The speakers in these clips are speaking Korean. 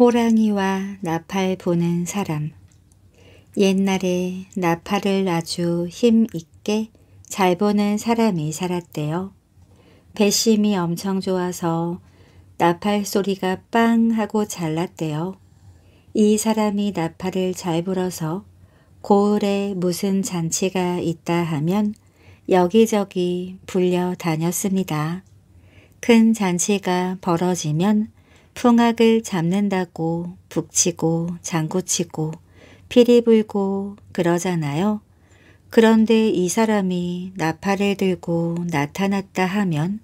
호랑이와 나팔 보는 사람 옛날에 나팔을 아주 힘있게 잘 보는 사람이 살았대요. 배심이 엄청 좋아서 나팔 소리가 빵 하고 잘났대요. 이 사람이 나팔을 잘 불어서 고을에 무슨 잔치가 있다 하면 여기저기 불려 다녔습니다. 큰 잔치가 벌어지면 풍악을 잡는다고 북치고 장구치고 피리 불고 그러잖아요. 그런데 이 사람이 나팔을 들고 나타났다 하면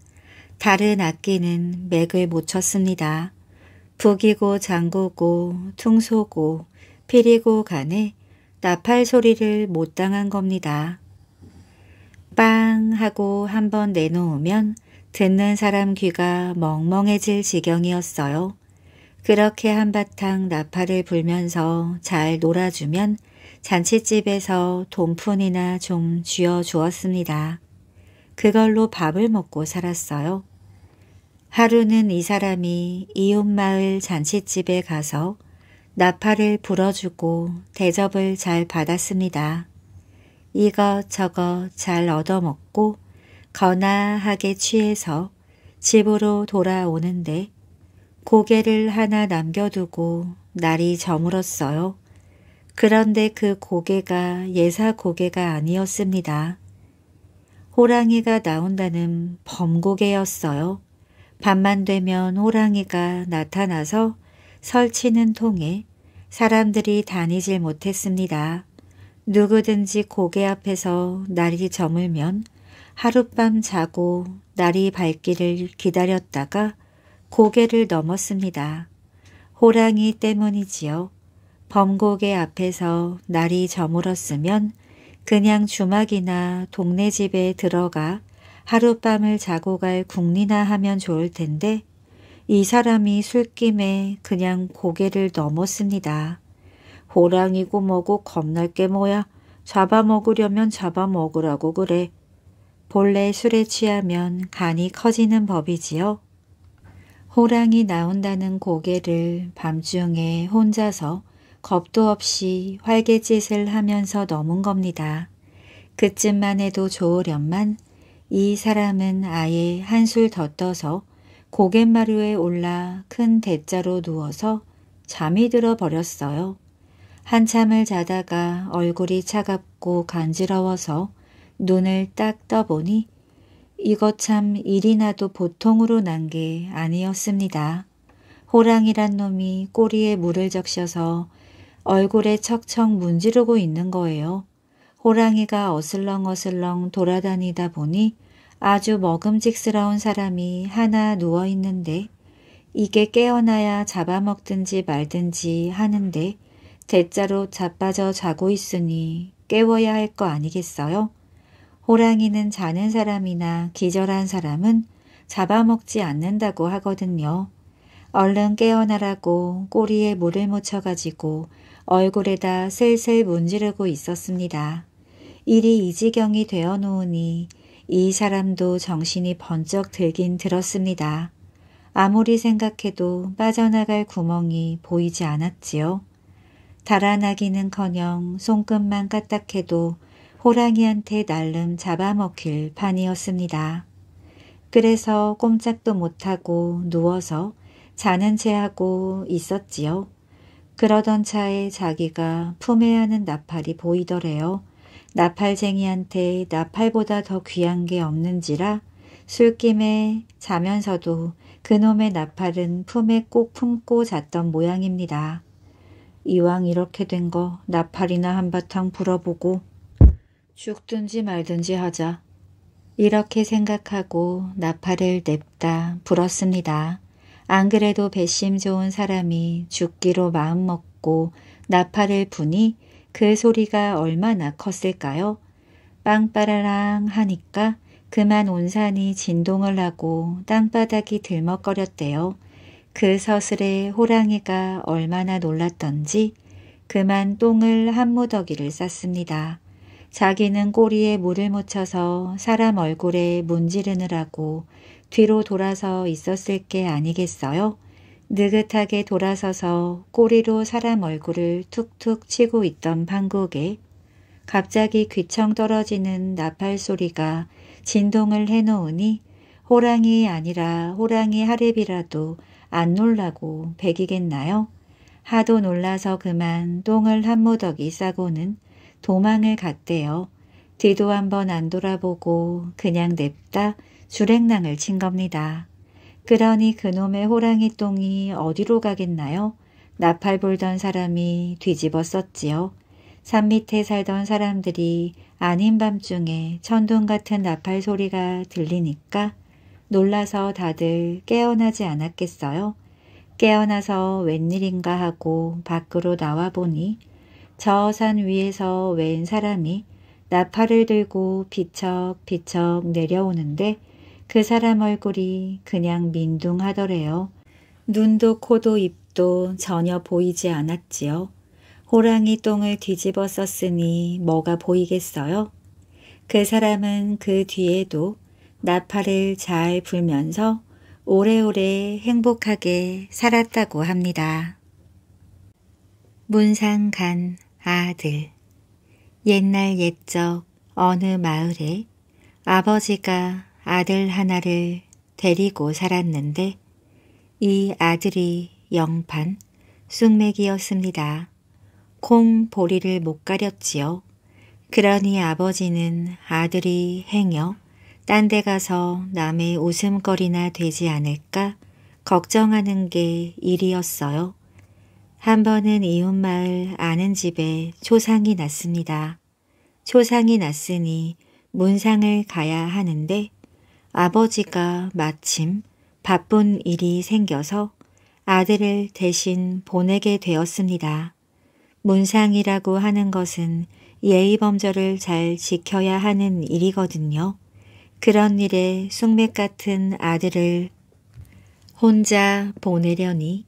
다른 악기는 맥을 못 쳤습니다. 북이고 장구고 퉁소고 피리고 간에 나팔 소리를 못 당한 겁니다. 빵 하고 한번 내놓으면 듣는 사람 귀가 멍멍해질 지경이었어요. 그렇게 한바탕 나팔을 불면서 잘 놀아주면 잔칫집에서 돈푼이나 좀 쥐어주었습니다. 그걸로 밥을 먹고 살았어요. 하루는 이 사람이 이웃마을 잔칫집에 가서 나팔을 불어주고 대접을 잘 받았습니다. 이것저것 잘 얻어먹고 거나하게 취해서 집으로 돌아오는데 고개를 하나 남겨두고 날이 저물었어요. 그런데 그 고개가 예사 고개가 아니었습니다. 호랑이가 나온다는 범고개였어요. 밤만 되면 호랑이가 나타나서 설치는 통에 사람들이 다니질 못했습니다. 누구든지 고개 앞에서 날이 저물면 하룻밤 자고 날이 밝기를 기다렸다가 고개를 넘었습니다. 호랑이 때문이지요. 범고개 앞에서 날이 저물었으면 그냥 주막이나 동네 집에 들어가 하룻밤을 자고 갈 국리나 하면 좋을 텐데 이 사람이 술김에 그냥 고개를 넘었습니다. 호랑이고 뭐고 겁날 게 뭐야. 잡아먹으려면 잡아먹으라고 그래. 본래 술에 취하면 간이 커지는 법이지요. 호랑이 나온다는 고개를 밤중에 혼자서 겁도 없이 활개짓을 하면서 넘은 겁니다. 그쯤만 해도 좋으련만 이 사람은 아예 한 술 더 떠서 고갯마루에 올라 큰 대자로 누워서 잠이 들어 버렸어요. 한참을 자다가 얼굴이 차갑고 간지러워서 눈을 딱 떠보니 이것 참 일이나도 보통으로 난 게 아니었습니다. 호랑이란 놈이 꼬리에 물을 적셔서 얼굴에 척척 문지르고 있는 거예요. 호랑이가 어슬렁어슬렁 돌아다니다 보니 아주 먹음직스러운 사람이 하나 누워있는데 이게 깨어나야 잡아먹든지 말든지 하는데 대자로 자빠져 자고 있으니 깨워야 할 거 아니겠어요? 호랑이는 자는 사람이나 기절한 사람은 잡아먹지 않는다고 하거든요. 얼른 깨어나라고 꼬리에 물을 묻혀가지고 얼굴에다 슬슬 문지르고 있었습니다. 일이 이 지경이 되어 놓으니 이 사람도 정신이 번쩍 들긴 들었습니다. 아무리 생각해도 빠져나갈 구멍이 보이지 않았지요. 달아나기는커녕 손끝만 까딱해도 호랑이한테 날름 잡아먹힐 판이었습니다. 그래서 꼼짝도 못하고 누워서 자는 체하고 있었지요. 그러던 차에 자기가 품에 하는 나팔이 보이더래요. 나팔쟁이한테 나팔보다 더 귀한 게 없는지라 술김에 자면서도 그놈의 나팔은 품에 꼭 품고 잤던 모양입니다. 이왕 이렇게 된 거 나팔이나 한바탕 불어보고 죽든지 말든지 하자. 이렇게 생각하고 나팔을 냅다 불었습니다. 안 그래도 배심 좋은 사람이 죽기로 마음먹고 나팔을 부니 그 소리가 얼마나 컸을까요? 빵빠라랑 하니까 그만 온 산이 진동을 하고 땅바닥이 들먹거렸대요. 그 서슬에 호랑이가 얼마나 놀랐던지 그만 똥을 한 무더기를 쌌습니다. 자기는 꼬리에 물을 묻혀서 사람 얼굴에 문지르느라고 뒤로 돌아서 있었을 게 아니겠어요? 느긋하게 돌아서서 꼬리로 사람 얼굴을 툭툭 치고 있던 방국에 갑자기 귀청 떨어지는 나팔 소리가 진동을 해놓으니 호랑이 아니라 호랑이 하랩이라도 안 놀라고 베기겠나요 하도 놀라서 그만 똥을 한모덕기 싸고는 도망을 갔대요. 뒤도 한 번 안 돌아보고 그냥 냅다 주랭낭을 친 겁니다. 그러니 그놈의 호랑이 똥이 어디로 가겠나요? 나팔 불던 사람이 뒤집어 썼지요. 산 밑에 살던 사람들이 아닌 밤중에 천둥 같은 나팔 소리가 들리니까 놀라서 다들 깨어나지 않았겠어요? 깨어나서 웬일인가 하고 밖으로 나와보니 저산 위에서 웬 사람이 나팔을 들고 비척비척 내려오는데 그 사람 얼굴이 그냥 민둥하더래요. 눈도 코도 입도 전혀 보이지 않았지요. 호랑이 똥을 뒤집어 썼으니 뭐가 보이겠어요? 그 사람은 그 뒤에도 나팔을 잘 불면서 오래오래 행복하게 살았다고 합니다. 문상간 아들. 옛날 옛적 어느 마을에 아버지가 아들 하나를 데리고 살았는데 이 아들이 영판 숙맥이었습니다콩 보리를 못 가렸지요. 그러니 아버지는 아들이 행여 딴 데 가서 남의 웃음거리나 되지 않을까 걱정하는 게 일이었어요. 한 번은 이웃마을 아는 집에 초상이 났습니다. 초상이 났으니 문상을 가야 하는데 아버지가 마침 바쁜 일이 생겨서 아들을 대신 보내게 되었습니다. 문상이라고 하는 것은 예의범절을 잘 지켜야 하는 일이거든요. 그런 일에 숙맥 같은 아들을 혼자 보내려니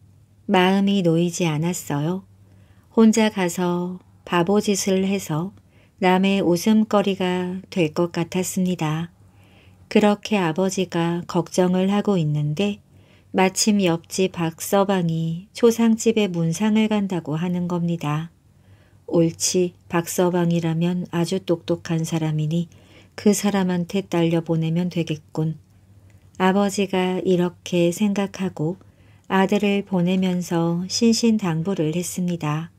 마음이 놓이지 않았어요. 혼자 가서 바보짓을 해서 남의 웃음거리가 될 것 같았습니다. 그렇게 아버지가 걱정을 하고 있는데 마침 옆집 박서방이 초상집에 문상을 간다고 하는 겁니다. 옳지 박서방이라면 아주 똑똑한 사람이니 그 사람한테 딸려 보내면 되겠군. 아버지가 이렇게 생각하고 아들을 보내면서 신신당부를 했습니다.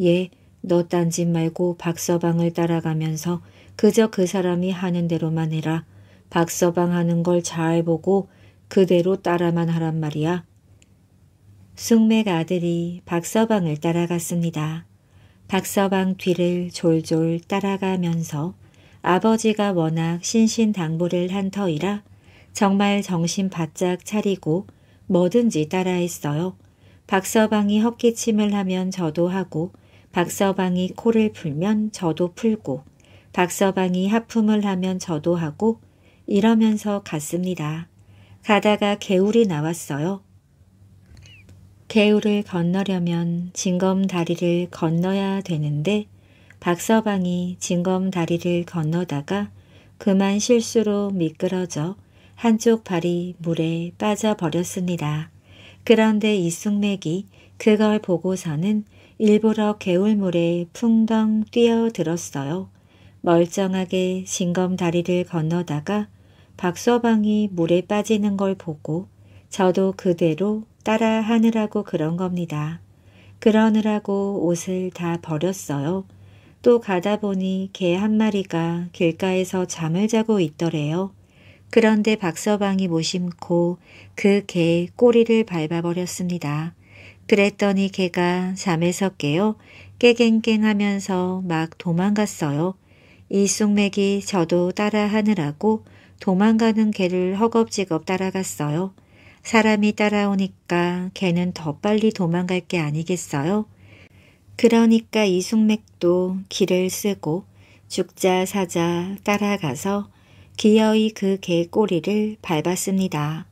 예, 너딴짓 말고 박서방을 따라가면서 그저 그 사람이 하는 대로만 해라. 박서방 하는 걸 잘 보고 그대로 따라만 하란 말이야. 숙맥 아들이 박서방을 따라갔습니다. 박서방 뒤를 졸졸 따라가면서 아버지가 워낙 신신당부를 한 터이라 정말 정신 바짝 차리고 뭐든지 따라했어요. 박서방이 헛기침을 하면 저도 하고 박서방이 코를 풀면 저도 풀고 박서방이 하품을 하면 저도 하고 이러면서 갔습니다. 가다가 개울이 나왔어요. 개울을 건너려면 징검다리를 건너야 되는데 박서방이 징검다리를 건너다가 그만 실수로 미끄러져 한쪽 발이 물에 빠져버렸습니다. 그런데 이쑥맥이 그걸 보고서는 일부러 개울물에 풍덩 뛰어들었어요. 멀쩡하게 징검다리를 건너다가 박서방이 물에 빠지는 걸 보고 저도 그대로 따라 하느라고 그런 겁니다. 그러느라고 옷을 다 버렸어요. 또 가다 보니 개 한 마리가 길가에서 잠을 자고 있더래요. 그런데 박서방이 모심코그 개의 꼬리를 밟아버렸습니다. 그랬더니 개가 잠에서 깨어 깨갱갱하면서막 도망갔어요. 이숙맥이 저도 따라하느라고 도망가는 개를 허겁지겁 따라갔어요. 사람이 따라오니까 개는 더 빨리 도망갈 게 아니겠어요? 그러니까 이숙맥도 길을 쓰고 죽자 사자 따라가서 기어이 그 개 꼬리를 밟았습니다.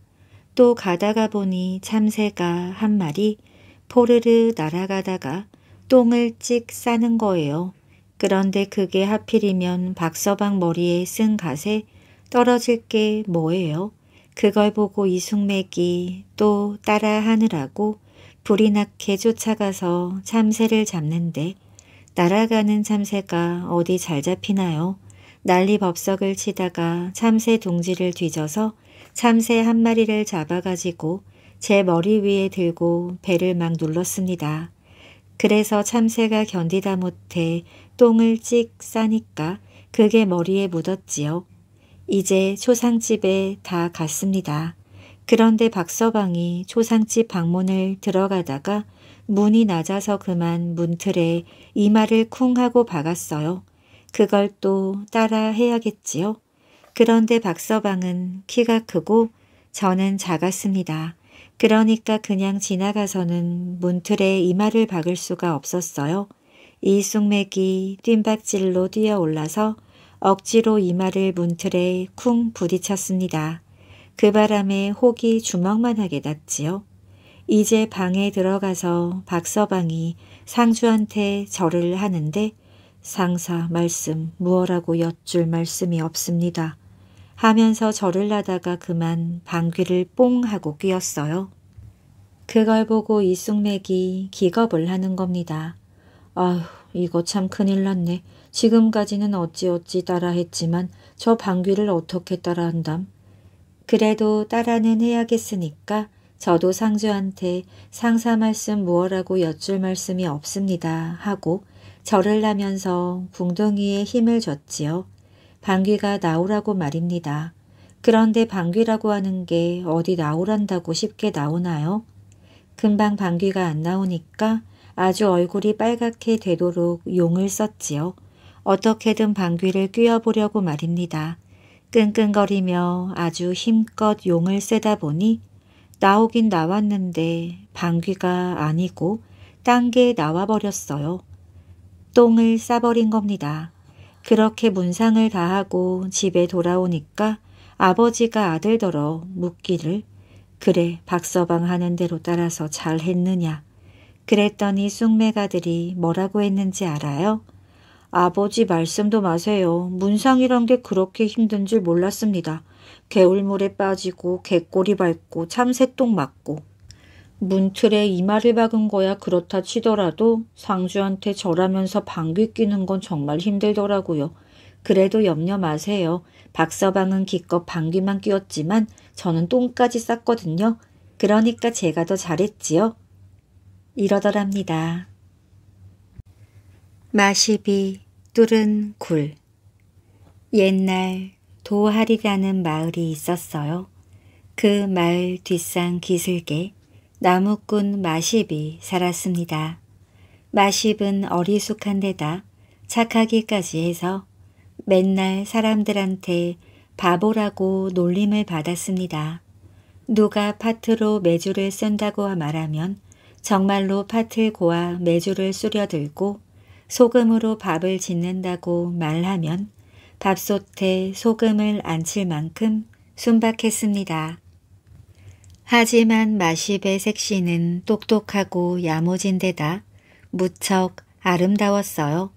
또 가다가 보니 참새가 한 마리 포르르 날아가다가 똥을 찍 싸는 거예요. 그런데 그게 하필이면 박서방 머리에 쓴 갓에 떨어질 게 뭐예요? 그걸 보고 이숙맥이 또 따라 하느라고 불이 나게 쫓아가서 참새를 잡는데 날아가는 참새가 어디 잘 잡히나요? 난리법석을 치다가 참새 둥지를 뒤져서 참새 한 마리를 잡아가지고 제 머리 위에 들고 배를 막 눌렀습니다. 그래서 참새가 견디다 못해 똥을 찍 싸니까 그게 머리에 묻었지요. 이제 초상집에 다 갔습니다. 그런데 박서방이 초상집 방문을 들어가다가 문이 낮아서 그만 문틀에 이마를 쿵 하고 박았어요. 그걸 또 따라 해야겠지요. 그런데 박서방은 키가 크고 저는 작았습니다. 그러니까 그냥 지나가서는 문틀에 이마를 박을 수가 없었어요. 이 쑥맥이 뜀박질로 뛰어올라서 억지로 이마를 문틀에 쿵 부딪혔습니다. 그 바람에 혹이 주먹만하게 났지요. 이제 방에 들어가서 박서방이 상주한테 절을 하는데 상사 말씀 무어라고 엿줄 말씀이 없습니다. 하면서 저를 하다가 그만 방귀를 뽕 하고 뀌었어요. 그걸 보고 이쑥맥이 기겁을 하는 겁니다. 아휴 이거 참 큰일 났네. 지금까지는 어찌어찌 따라했지만 저 방귀를 어떻게 따라한담. 그래도 따라는 해야겠으니까 저도 상주한테 상사 말씀 무어라고 여쭐 말씀이 없습니다 하고 절을 하면서 궁둥이에 힘을 줬지요. 방귀가 나오라고 말입니다. 그런데 방귀라고 하는 게 어디 나오란다고 쉽게 나오나요? 금방 방귀가 안 나오니까 아주 얼굴이 빨갛게 되도록 용을 썼지요. 어떻게든 방귀를 뀌어보려고 말입니다. 끙끙거리며 아주 힘껏 용을 쐬다 보니 나오긴 나왔는데 방귀가 아니고 딴 게 나와버렸어요. 똥을 싸버린 겁니다. 그렇게 문상을 다하고 집에 돌아오니까 아버지가 아들더러 묻기를 그래 박서방 하는 대로 따라서 잘 했느냐. 그랬더니 쑥매가들이 뭐라고 했는지 알아요? 아버지 말씀도 마세요. 문상이란 게 그렇게 힘든 줄 몰랐습니다. 개울물에 빠지고 개꼬리 밟고 참새똥 맞고 문틀에 이마를 박은 거야 그렇다 치더라도 상주한테 절하면서 방귀 뀌는 건 정말 힘들더라고요. 그래도 염려 마세요. 박서방은 기껏 방귀만 뀌었지만 저는 똥까지 쌌거든요. 그러니까 제가 더 잘했지요. 이러더랍니다. 마시비 뚫은 굴 옛날 도하리라는 마을이 있었어요. 그 마을 뒷산 기슭에 나무꾼 마십이 살았습니다. 마십은 어리숙한 데다 착하기까지 해서 맨날 사람들한테 바보라고 놀림을 받았습니다. 누가 파트로 매주를 쓴다고 말하면 정말로 파트 고아 매주를 쑤려들고 소금으로 밥을 짓는다고 말하면 밥솥에 소금을 안칠 만큼 순박했습니다. 하지만 마십의 색시는 똑똑하고 야무진 데다 무척 아름다웠어요.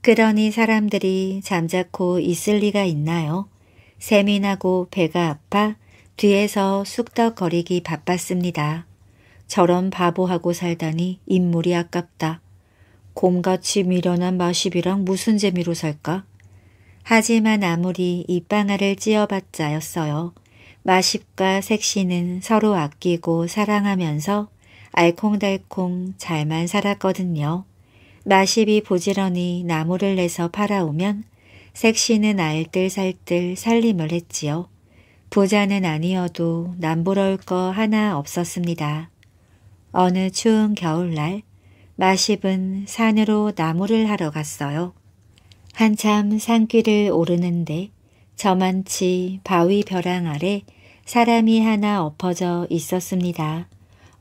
그러니 사람들이 잠자코 있을 리가 있나요? 세민하고 배가 아파 뒤에서 쑥덕거리기 바빴습니다. 저런 바보하고 살다니 인물이 아깝다. 곰같이 미련한 마십이랑 무슨 재미로 살까? 하지만 아무리 이빵아를 찧어봤자였어요. 마십과 색시는 서로 아끼고 사랑하면서 알콩달콩 잘만 살았거든요. 마십이 부지런히 나무를 내서 팔아오면 색시는 알뜰살뜰 살림을 했지요. 부자는 아니어도 남부러울 거 하나 없었습니다. 어느 추운 겨울날 마십은 산으로 나무를 하러 갔어요. 한참 산길을 오르는데 저만치 바위 벼랑 아래 사람이 하나 엎어져 있었습니다.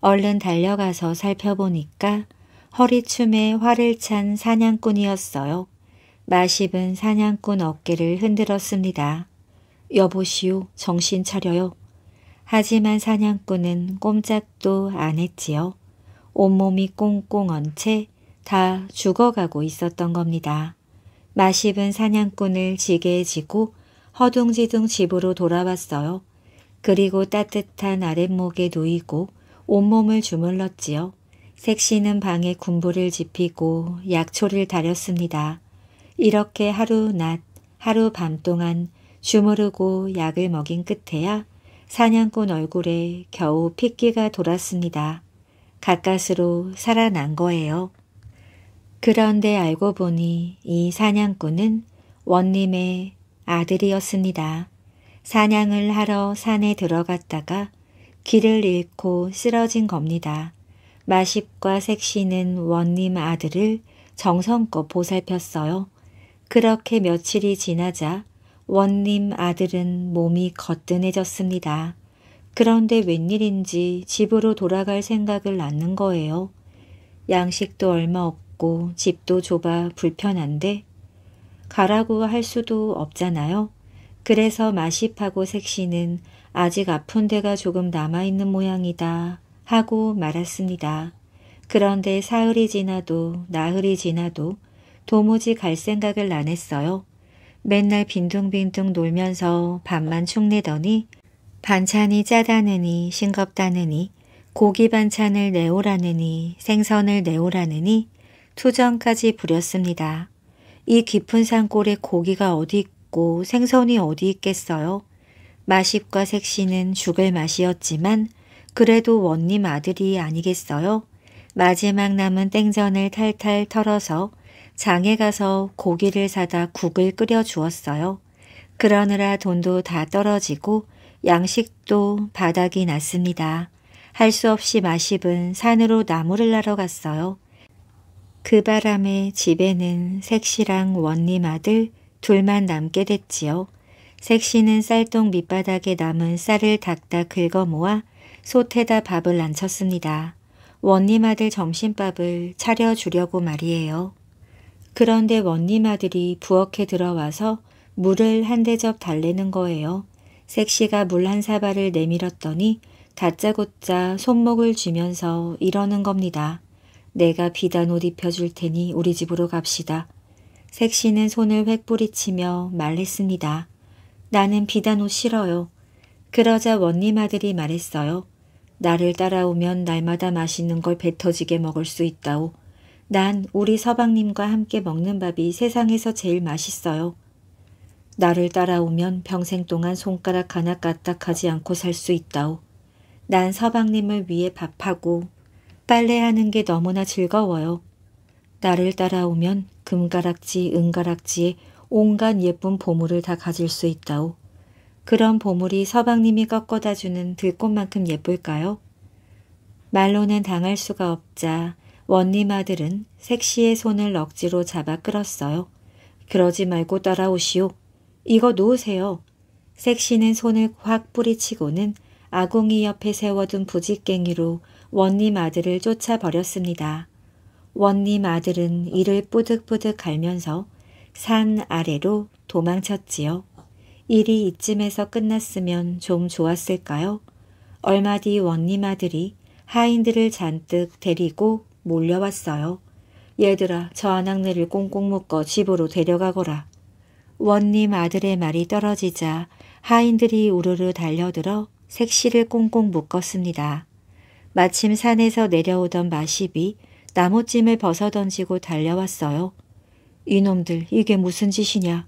얼른 달려가서 살펴보니까 허리춤에 활을 찬 사냥꾼이었어요. 마십은 사냥꾼 어깨를 흔들었습니다. 여보시오 정신 차려요. 하지만 사냥꾼은 꼼짝도 안 했지요. 온몸이 꽁꽁 언 채 다 죽어가고 있었던 겁니다. 마십은 사냥꾼을 지게 지고 허둥지둥 집으로 돌아왔어요. 그리고 따뜻한 아랫목에 누이고 온몸을 주물렀지요. 색시는 방에 군부를 지피고 약초를 다렸습니다. 이렇게 하루 낮, 하루 밤 동안 주무르고 약을 먹인 끝에야 사냥꾼 얼굴에 겨우 핏기가 돌았습니다. 가까스로 살아난 거예요. 그런데 알고 보니 이 사냥꾼은 원님의 아들이었습니다. 사냥을 하러 산에 들어갔다가 길을 잃고 쓰러진 겁니다. 마십과 색시는 원님 아들을 정성껏 보살폈어요. 그렇게 며칠이 지나자 원님 아들은 몸이 거뜬해졌습니다. 그런데 웬일인지 집으로 돌아갈 생각을 낳는 거예요. 양식도 얼마 없고 집도 좁아 불편한데 가라고 할 수도 없잖아요. 그래서 마시파고 색시는 아직 아픈 데가 조금 남아있는 모양이다 하고 말았습니다. 그런데 사흘이 지나도 나흘이 지나도 도무지 갈 생각을 안 했어요. 맨날 빈둥빈둥 놀면서 밥만 축내더니 반찬이 짜다느니 싱겁다느니 고기 반찬을 내오라느니 생선을 내오라느니 투정까지 부렸습니다. 이 깊은 산골에 고기가 어디 있고 생선이 어디 있겠어요. 마십과 색시는 죽을 맛이었지만 그래도 원님 아들이 아니겠어요. 마지막 남은 땡전을 탈탈 털어서 장에 가서 고기를 사다 국을 끓여 주었어요. 그러느라 돈도 다 떨어지고 양식도 바닥이 났습니다. 할 수 없이 마십은 산으로 나무를 나러 갔어요. 그 바람에 집에는 색시랑 원님 아들 둘만 남게 됐지요. 색시는 쌀통 밑바닥에 남은 쌀을 닦다 긁어모아 솥에다 밥을 안쳤습니다. 원님 아들 점심밥을 차려주려고 말이에요. 그런데 원님 아들이 부엌에 들어와서 물을 한 대접 달래는 거예요. 색시가 물 한 사발을 내밀었더니 다짜고짜 손목을 쥐면서 이러는 겁니다. 내가 비단 옷 입혀줄 테니 우리 집으로 갑시다. 색시는 손을 획뿌리치며 말했습니다. 나는 비단 옷 싫어요. 그러자 원님 아들이 말했어요. 나를 따라오면 날마다 맛있는 걸 뱉어지게 먹을 수 있다오. 난 우리 서방님과 함께 먹는 밥이 세상에서 제일 맛있어요. 나를 따라오면 평생 동안 손가락 하나 까딱하지 않고 살 수 있다오. 난 서방님을 위해 밥하고 빨래하는 게 너무나 즐거워요. 나를 따라오면 금가락지, 은가락지에 온갖 예쁜 보물을 다 가질 수 있다오. 그런 보물이 서방님이 꺾어다 주는 들꽃만큼 예쁠까요? 말로는 당할 수가 없자 원님 아들은 색시의 손을 억지로 잡아 끌었어요. 그러지 말고 따라오시오. 이거 놓으세요. 색시는 손을 확 뿌리치고는 아궁이 옆에 세워둔 부지깽이로 원님 아들을 쫓아버렸습니다. 원님 아들은 이를 뿌득뿌득 갈면서 산 아래로 도망쳤지요. 일이 이쯤에서 끝났으면 좀 좋았을까요? 얼마 뒤 원님 아들이 하인들을 잔뜩 데리고 몰려왔어요. 얘들아 저 아낙네를 꽁꽁 묶어 집으로 데려가거라. 원님 아들의 말이 떨어지자 하인들이 우르르 달려들어 색시를 꽁꽁 묶었습니다. 마침 산에서 내려오던 마십이 나뭇짐을 벗어던지고 달려왔어요. 이놈들 이게 무슨 짓이냐.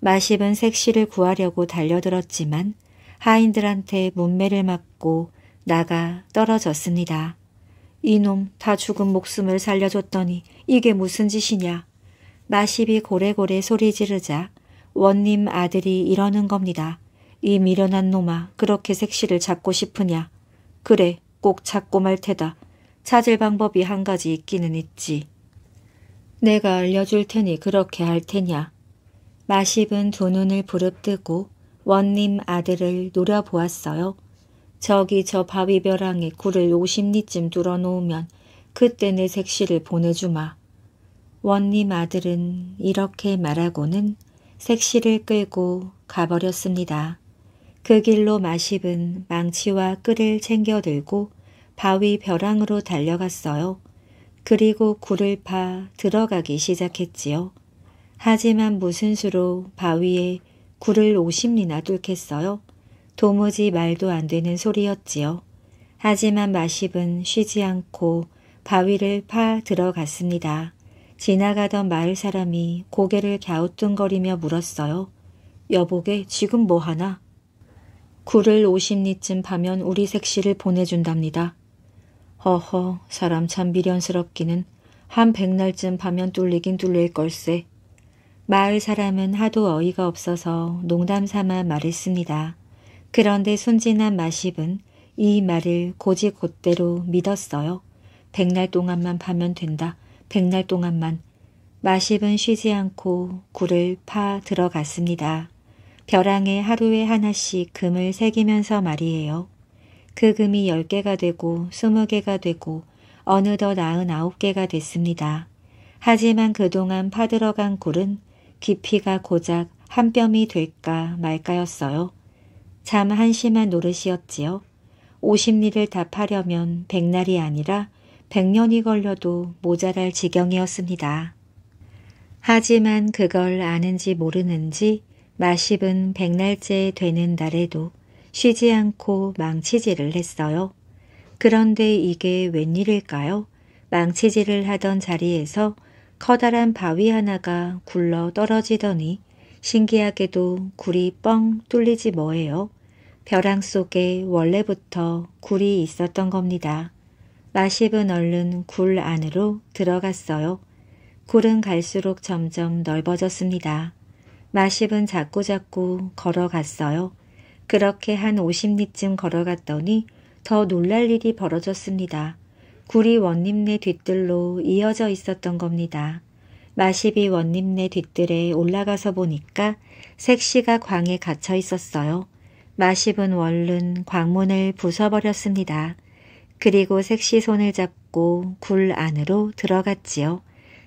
마십은 색시를 구하려고 달려들었지만 하인들한테 문매를 맞고 나가 떨어졌습니다. 이놈 다 죽은 목숨을 살려줬더니 이게 무슨 짓이냐. 마십이 고래고래 소리 지르자 원님 아들이 이러는 겁니다. 이 미련한 놈아 그렇게 색시를 잡고 싶으냐. 그래 꼭 찾고 말 테다. 찾을 방법이 한 가지 있기는 있지. 내가 알려줄 테니 그렇게 할 테냐. 마십은 두 눈을 부릅뜨고 원님 아들을 노려보았어요. 저기 저 바위 벼랑에 굴을 50리쯤 뚫어놓으면 그때 내 색시를 보내주마. 원님 아들은 이렇게 말하고는 색시를 끌고 가버렸습니다. 그 길로 마십은 망치와 끌을 챙겨들고 바위 벼랑으로 달려갔어요. 그리고 굴을 파 들어가기 시작했지요. 하지만 무슨 수로 바위에 굴을 50리나 뚫겠어요. 도무지 말도 안 되는 소리였지요. 하지만 마십은 쉬지 않고 바위를 파 들어갔습니다. 지나가던 마을 사람이 고개를 갸우뚱거리며 물었어요. 여보게 지금 뭐하나? 굴을 50리쯤 파면 우리 색시를 보내준답니다. 허허 사람 참 미련스럽기는 한 백날쯤 밤면 뚫리긴 뚫릴 걸세. 마을 사람은 하도 어이가 없어서 농담삼아 말했습니다. 그런데 순진한 마십은 이 말을 고지곧대로 믿었어요. 백날 동안만 파면 된다. 백날 동안만. 마십은 쉬지 않고 굴을 파 들어갔습니다. 벼랑에 하루에 하나씩 금을 새기면서 말이에요. 그 금이 10개가 되고 20개가 되고 어느덧 99개가 됐습니다. 하지만 그동안 파들어간 굴은 깊이가 고작 한 뼘이 될까 말까였어요. 참 한심한 노릇이었지요. 50리를 다 파려면 100날이 아니라 100년이 걸려도 모자랄 지경이었습니다. 하지만 그걸 아는지 모르는지 마십은 1 0 0날째 되는 날에도 쉬지 않고 망치질을 했어요. 그런데 이게 웬일일까요? 망치질을 하던 자리에서 커다란 바위 하나가 굴러 떨어지더니 신기하게도 굴이 뻥 뚫리지 뭐예요. 벼랑 속에 원래부터 굴이 있었던 겁니다. 마십은 얼른 굴 안으로 들어갔어요. 굴은 갈수록 점점 넓어졌습니다. 마십은 자꾸자꾸 걸어갔어요. 그렇게 한 50리쯤 걸어갔더니 더 놀랄 일이 벌어졌습니다. 굴이 원님네 뒷뜰로 이어져 있었던 겁니다. 마시비 원님네 뒷뜰에 올라가서 보니까 색시가 광에 갇혀 있었어요. 마십은 원른 광문을 부숴버렸습니다. 그리고 색시 손을 잡고 굴 안으로 들어갔지요.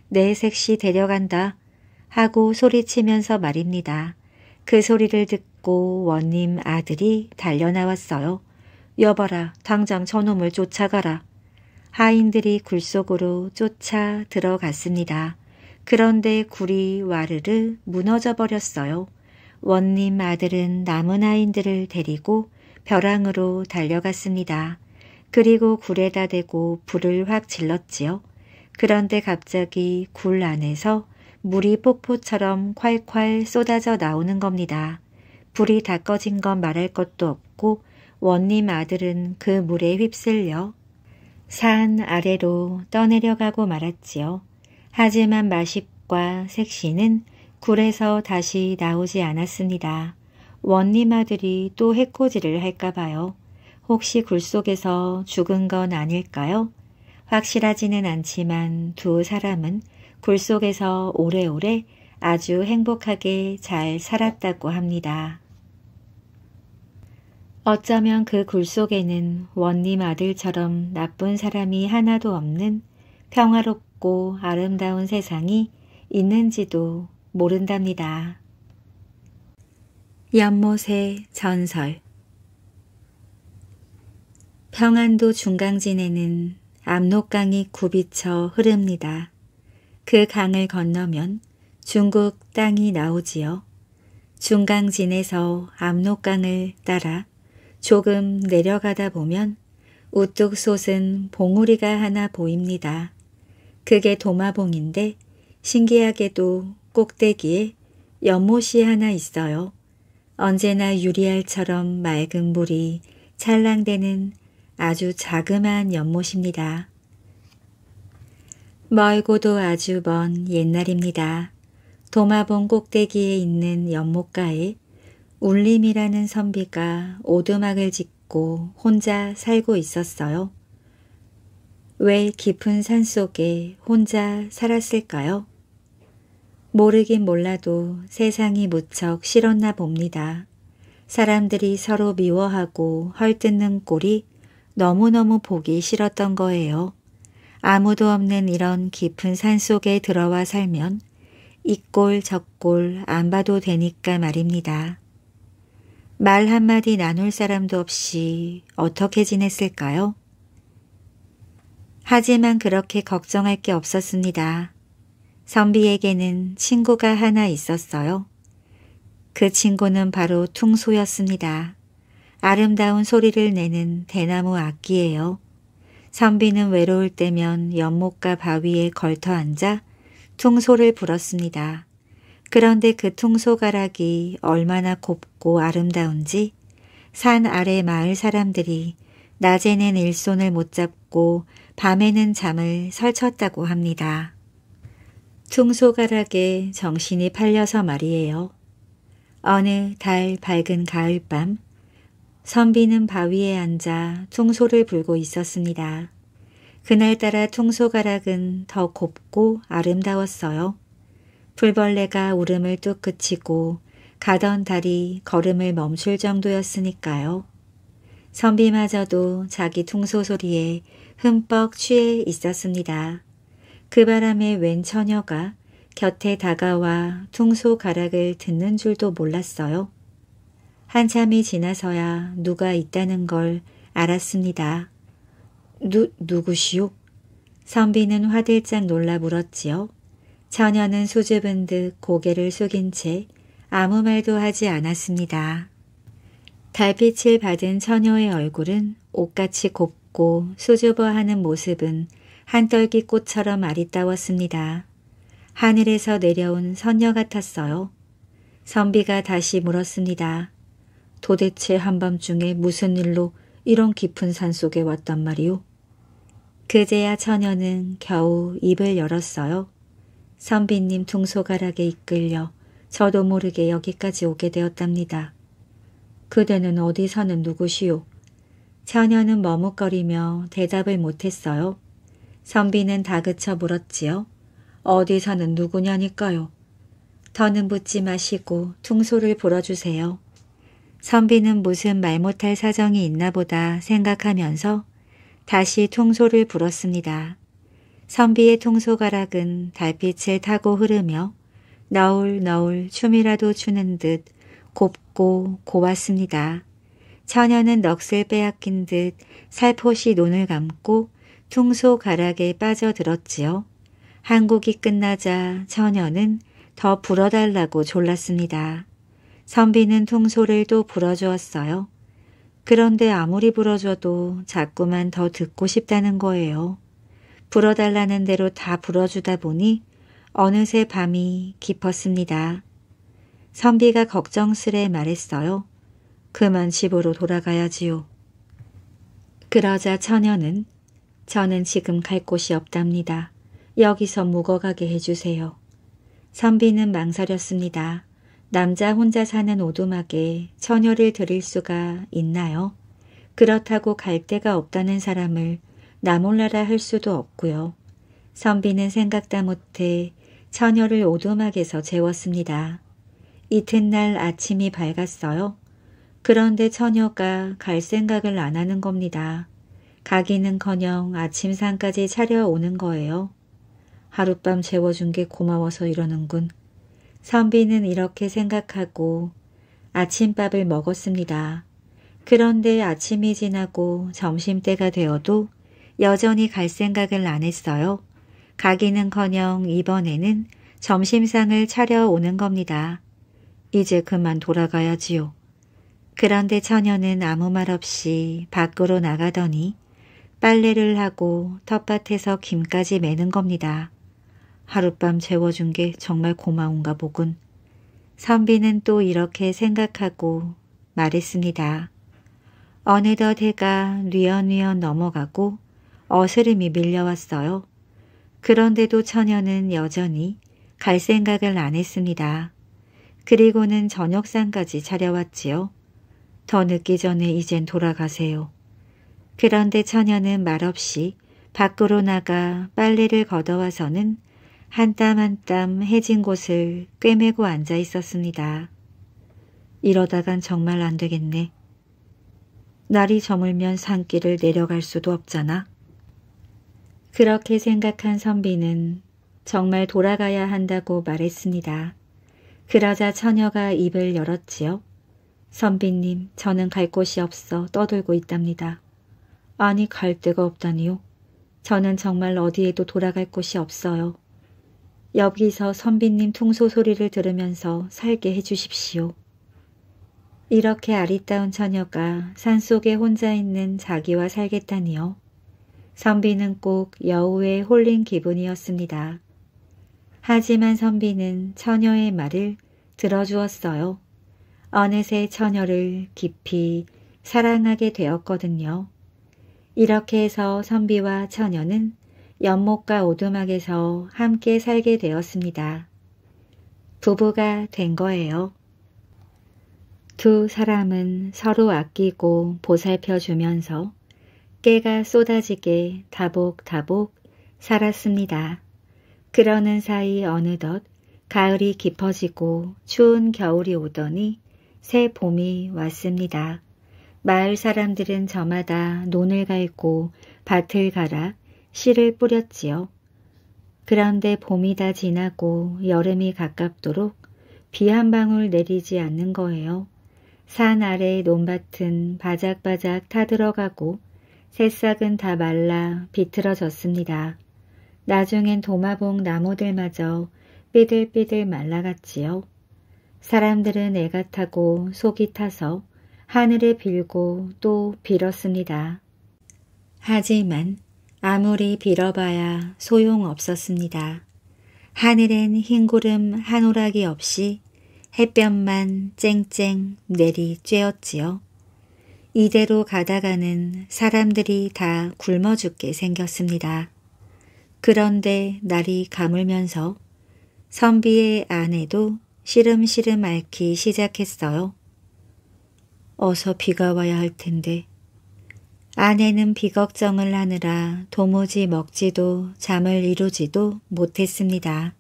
내 네, 색시 데려간다 하고 소리치면서 말입니다. 그 소리를 듣고 받고 원님 아들이 달려나왔어요. 여봐라 당장 저놈을 쫓아가라. 하인들이 굴 속으로 쫓아 들어갔습니다. 그런데 굴이 와르르 무너져 버렸어요. 원님 아들은 남은 하인들을 데리고 벼랑으로 달려갔습니다. 그리고 굴에다 대고 불을 확 질렀지요. 그런데 갑자기 굴 안에서 물이 폭포처럼 콸콸 쏟아져 나오는 겁니다. 불이 다 꺼진 건 말할 것도 없고 원님 아들은 그 물에 휩쓸려 산 아래로 떠내려가고 말았지요. 하지만 마십과 색시는 굴에서 다시 나오지 않았습니다. 원님 아들이 또 해코지를 할까 봐요. 혹시 굴 속에서 죽은 건 아닐까요? 확실하지는 않지만 두 사람은 굴 속에서 오래오래 아주 행복하게 잘 살았다고 합니다. 어쩌면 그 굴 속에는 원님 아들처럼 나쁜 사람이 하나도 없는 평화롭고 아름다운 세상이 있는지도 모른답니다. 연못의 전설 평안도 중강진에는 압록강이 굽이쳐 흐릅니다. 그 강을 건너면 중국 땅이 나오지요. 중강진에서 압록강을 따라 조금 내려가다 보면 우뚝 솟은 봉우리가 하나 보입니다. 그게 도마봉인데 신기하게도 꼭대기에 연못이 하나 있어요. 언제나 유리알처럼 맑은 물이 찰랑대는 아주 자그마한 연못입니다. 멀고도 아주 먼 옛날입니다. 도마봉 꼭대기에 있는 연못가에 울림이라는 선비가 오두막을 짓고 혼자 살고 있었어요. 왜 깊은 산 속에 혼자 살았을까요? 모르긴 몰라도 세상이 무척 싫었나 봅니다. 사람들이 서로 미워하고 헐뜯는 꼴이 너무너무 보기 싫었던 거예요. 아무도 없는 이런 깊은 산 속에 들어와 살면 이꼴 저꼴 안 봐도 되니까 말입니다. 말 한마디 나눌 사람도 없이 어떻게 지냈을까요? 하지만 그렇게 걱정할 게 없었습니다. 선비에게는 친구가 하나 있었어요. 그 친구는 바로 퉁소였습니다. 아름다운 소리를 내는 대나무 악기예요. 선비는 외로울 때면 연못과 바위에 걸터앉아 퉁소를 불었습니다. 그런데 그 통소가락이 얼마나 곱고 아름다운지 산 아래 마을 사람들이 낮에는 일손을 못 잡고 밤에는 잠을 설쳤다고 합니다. 퉁소가락에 정신이 팔려서 말이에요. 어느 달 밝은 가을밤 선비는 바위에 앉아 퉁소를 불고 있었습니다. 그날따라 퉁소가락은더 곱고 아름다웠어요. 풀벌레가 울음을 뚝 그치고 가던 달이 걸음을 멈출 정도였으니까요. 선비마저도 자기 퉁소 소리에 흠뻑 취해 있었습니다. 그 바람에 웬 처녀가 곁에 다가와 퉁소 가락을 듣는 줄도 몰랐어요. 한참이 지나서야 누가 있다는 걸 알았습니다. 누, 누구시오? 선비는 화들짝 놀라 물었지요. 처녀는 수줍은 듯 고개를 숙인 채 아무 말도 하지 않았습니다. 달빛을 받은 처녀의 얼굴은 옷같이 곱고 수줍어하는 모습은 한떨기 꽃처럼 아리따웠습니다. 하늘에서 내려온 선녀 같았어요. 선비가 다시 물었습니다. 도대체 한밤중에 무슨 일로 이런 깊은 산속에 왔단 말이오? 그제야 처녀는 겨우 입을 열었어요. 선비님 동소가락에 이끌려 저도 모르게 여기까지 오게 되었답니다. 그대는 어디서는 누구시오? 처녀는 머뭇거리며 대답을 못했어요. 선비는 다그쳐 물었지요. 어디서는 누구냐니까요. 더는 묻지 마시고 퉁소를 불어주세요. 선비는 무슨 말 못할 사정이 있나 보다 생각하면서 다시 퉁소를 불었습니다. 선비의 통소가락은 달빛을 타고 흐르며 너울너울 춤이라도 추는 듯 곱고 고왔습니다. 처녀는 넋을 빼앗긴 듯 살포시 눈을 감고 통소 가락에 빠져들었지요. 한국이 끝나자 처녀는 더 불어달라고 졸랐습니다. 선비는 통소를 또 불어주었어요. 그런데 아무리 불어줘도 자꾸만 더 듣고 싶다는 거예요. 불어달라는 대로 다 불어주다 보니 어느새 밤이 깊었습니다. 선비가 걱정스레 말했어요. 그만 집으로 돌아가야지요. 그러자 처녀는 저는 지금 갈 곳이 없답니다. 여기서 묵어가게 해주세요. 선비는 망설였습니다. 남자 혼자 사는 오두막에 처녀를 들일 수가 있나요? 그렇다고 갈 데가 없다는 사람을 나 몰라라 할 수도 없고요. 선비는 생각다 못해 처녀를 오두막에서 재웠습니다. 이튿날 아침이 밝았어요. 그런데 처녀가 갈 생각을 안 하는 겁니다. 가기는커녕 아침상까지 차려오는 거예요. 하룻밤 재워준 게 고마워서 이러는군. 선비는 이렇게 생각하고 아침밥을 먹었습니다. 그런데 아침이 지나고 점심때가 되어도 여전히 갈 생각을 안 했어요. 가기는커녕 이번에는 점심상을 차려오는 겁니다. 이제 그만 돌아가야지요. 그런데 처녀는 아무 말 없이 밖으로 나가더니 빨래를 하고 텃밭에서 김까지 매는 겁니다. 하룻밤 재워준 게 정말 고마운가 보군. 선비는 또 이렇게 생각하고 말했습니다. 어느덧 해가 뉘엿뉘엿 넘어가고 어스름이 밀려왔어요. 그런데도 처녀는 여전히 갈 생각을 안 했습니다. 그리고는 저녁상까지 차려왔지요. 더 늦기 전에 이젠 돌아가세요. 그런데 처녀는 말없이 밖으로 나가 빨래를 걷어와서는 한 땀 한 땀 해진 곳을 꿰매고 앉아 있었습니다. 이러다간 정말 안 되겠네. 날이 저물면 산길을 내려갈 수도 없잖아. 그렇게 생각한 선비는 정말 돌아가야 한다고 말했습니다. 그러자 처녀가 입을 열었지요. 선비님, 저는 갈 곳이 없어 떠돌고 있답니다. 아니, 갈 데가 없다니요. 저는 정말 어디에도 돌아갈 곳이 없어요. 여기서 선비님 통소 소리를 들으면서 살게 해주십시오. 이렇게 아리따운 처녀가 산속에 혼자 있는 자기와 살겠다니요. 선비는 꼭 여우에 홀린 기분이었습니다. 하지만 선비는 처녀의 말을 들어주었어요. 어느새 처녀를 깊이 사랑하게 되었거든요. 이렇게 해서 선비와 처녀는 연못과 오두막에서 함께 살게 되었습니다. 부부가 된 거예요. 두 사람은 서로 아끼고 보살펴 주면서 깨가 쏟아지게 다복다복 살았습니다. 그러는 사이 어느덧 가을이 깊어지고 추운 겨울이 오더니 새 봄이 왔습니다. 마을 사람들은 저마다 논을 갈고 밭을 갈아 씨를 뿌렸지요. 그런데 봄이 다 지나고 여름이 가깝도록 비 한 방울 내리지 않는 거예요. 산 아래의 논밭은 바작바작 타들어가고 새싹은 다 말라 비틀어졌습니다. 나중엔 도마봉 나무들마저 삐들삐들 말라갔지요. 사람들은 애가 타고 속이 타서 하늘을 빌고 또 빌었습니다. 하지만 아무리 빌어봐야 소용없었습니다. 하늘엔 흰 구름 한 오락이 없이 햇볕만 쨍쨍 내리 쬐었지요. 이대로 가다가는 사람들이 다 굶어 죽게 생겼습니다. 그런데 날이 가물면서 선비의 아내도 시름시름 앓기 시작했어요. 어서 비가 와야 할 텐데. 아내는 비걱정을 하느라 도무지 먹지도 잠을 이루지도 못했습니다.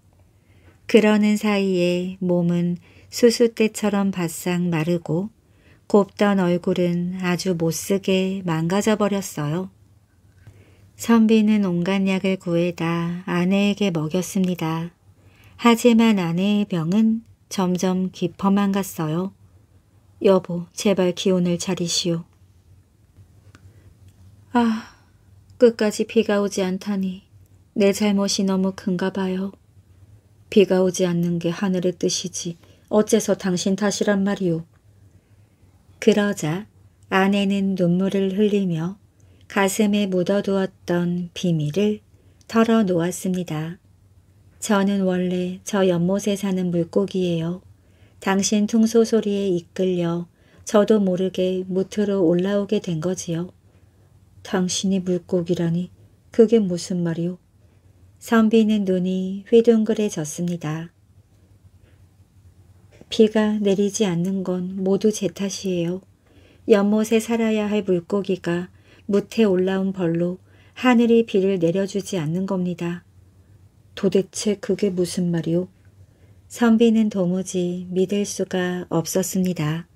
그러는 사이에 몸은 수수대처럼 바싹 마르고 곱던 얼굴은 아주 못쓰게 망가져 버렸어요. 선비는 온갖 약을 구해다 아내에게 먹였습니다. 하지만 아내의 병은 점점 깊어만 갔어요. 여보, 제발 기운을 차리시오. 아, 끝까지 비가 오지 않다니 내 잘못이 너무 큰가 봐요. 비가 오지 않는 게 하늘의 뜻이지 어째서 당신 탓이란 말이오. 그러자 아내는 눈물을 흘리며 가슴에 묻어두었던 비밀을 털어놓았습니다. 저는 원래 저 연못에 사는 물고기예요. 당신 퉁소 소리에 이끌려 저도 모르게 무트로 올라오게 된 거지요. 당신이 물고기라니 그게 무슨 말이오? 선비는 눈이 휘둥그레졌습니다. 비가 내리지 않는 건 모두 제 탓이에요. 연못에 살아야 할 물고기가 무태 올라온 벌로 하늘이 비를 내려주지 않는 겁니다. 도대체 그게 무슨 말이오? 선비는 도무지 믿을 수가 없었습니다.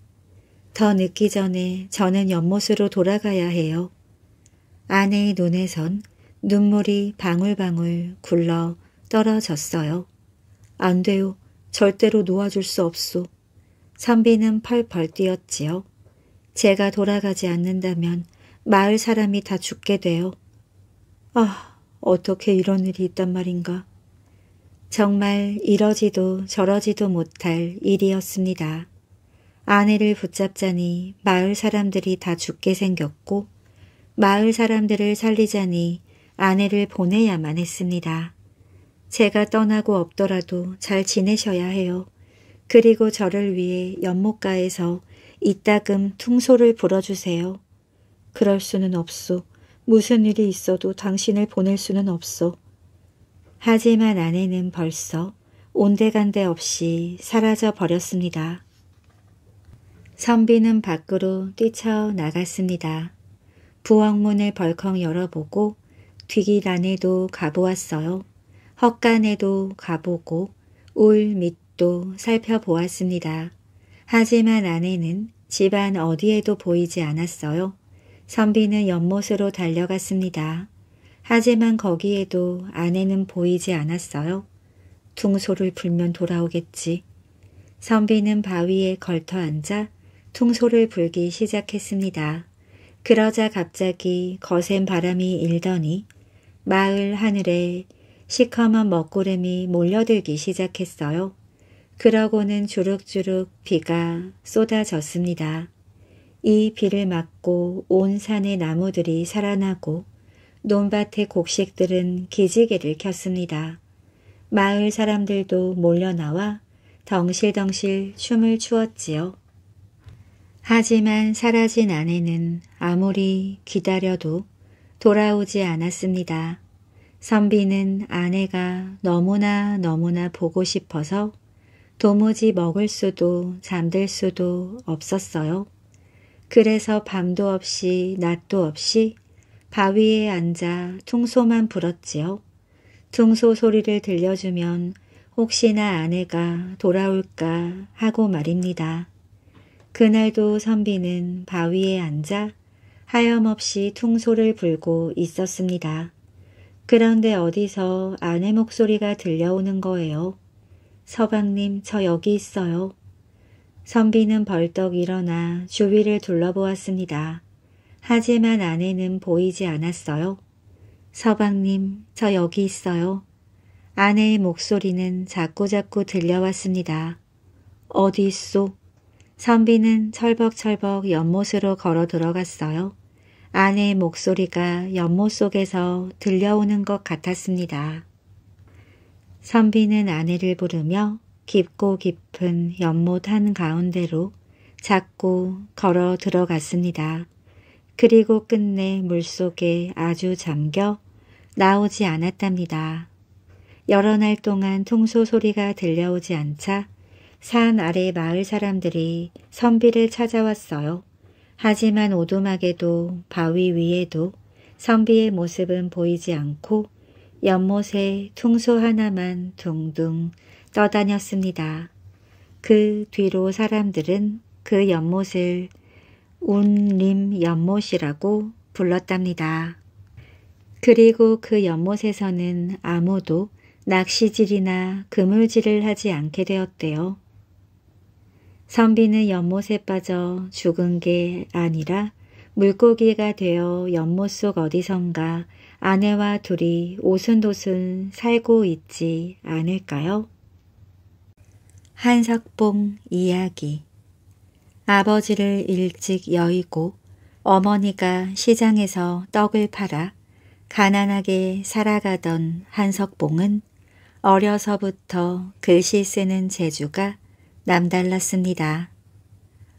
더 늦기 전에 저는 연못으로 돌아가야 해요. 아내의 눈에선 눈물이 방울방울 굴러 떨어졌어요. 안 돼요. 절대로 놓아줄 수 없소. 선비는 펄펄 뛰었지요. 제가 돌아가지 않는다면 마을 사람이 다 죽게 돼요. 아, 어떻게 이런 일이 있단 말인가. 정말 이러지도 저러지도 못할 일이었습니다. 아내를 붙잡자니 마을 사람들이 다 죽게 생겼고 마을 사람들을 살리자니 아내를 보내야만 했습니다. 제가 떠나고 없더라도 잘 지내셔야 해요. 그리고 저를 위해 연못가에서 이따금 퉁소를 불어주세요. 그럴 수는 없소. 무슨 일이 있어도 당신을 보낼 수는 없소. 하지만 아내는 벌써 온데간데 없이 사라져 버렸습니다. 선비는 밖으로 뛰쳐나갔습니다. 부엌문을 벌컥 열어보고 뒤기 안에도 가보았어요. 헛간에도 가보고 울 밑도 살펴보았습니다. 하지만 아내는 집안 어디에도 보이지 않았어요. 선비는 연못으로 달려갔습니다. 하지만 거기에도 아내는 보이지 않았어요. 퉁소를 불면 돌아오겠지. 선비는 바위에 걸터앉아 퉁소를 불기 시작했습니다. 그러자 갑자기 거센 바람이 일더니 마을 하늘에 시커먼 먹구름이 몰려들기 시작했어요. 그러고는 주룩주룩 비가 쏟아졌습니다. 이 비를 맞고 온 산의 나무들이 살아나고 논밭의 곡식들은 기지개를 켰습니다. 마을 사람들도 몰려나와 덩실덩실 춤을 추었지요. 하지만 사라진 아내는 아무리 기다려도 돌아오지 않았습니다. 선비는 아내가 너무나 너무나 보고 싶어서 도무지 먹을 수도 잠들 수도 없었어요. 그래서 밤도 없이 낮도 없이 바위에 앉아 퉁소만 불었지요. 퉁소 소리를 들려주면 혹시나 아내가 돌아올까 하고 말입니다. 그날도 선비는 바위에 앉아 하염없이 퉁소를 불고 있었습니다. 그런데 어디서 아내 목소리가 들려오는 거예요. 서방님 저 여기 있어요. 선비는 벌떡 일어나 주위를 둘러보았습니다. 하지만 아내는 보이지 않았어요. 서방님, 저 여기 있어요. 아내의 목소리는 자꾸자꾸 들려왔습니다. 어디 있소? 선비는 철벅철벅 연못으로 걸어 들어갔어요. 아내의 목소리가 연못 속에서 들려오는 것 같았습니다. 선비는 아내를 부르며 깊고 깊은 연못 한 가운데로 자꾸 걸어 들어갔습니다. 그리고 끝내 물속에 아주 잠겨 나오지 않았답니다. 여러 날 동안 통소 소리가 들려오지 않자 산 아래 마을 사람들이 선비를 찾아왔어요. 하지만 오두막에도 바위 위에도 선비의 모습은 보이지 않고 연못에 퉁소 하나만 둥둥 떠다녔습니다. 그 뒤로 사람들은 그 연못을 운림 연못이라고 불렀답니다. 그리고 그 연못에서는 아무도 낚시질이나 그물질을 하지 않게 되었대요. 선비는 연못에 빠져 죽은 게 아니라 물고기가 되어 연못 속 어디선가 아내와 둘이 오순도순 살고 있지 않을까요? 한석봉 이야기 아버지를 일찍 여의고 어머니가 시장에서 떡을 팔아 가난하게 살아가던 한석봉은 어려서부터 글씨 쓰는 재주가 남달랐습니다.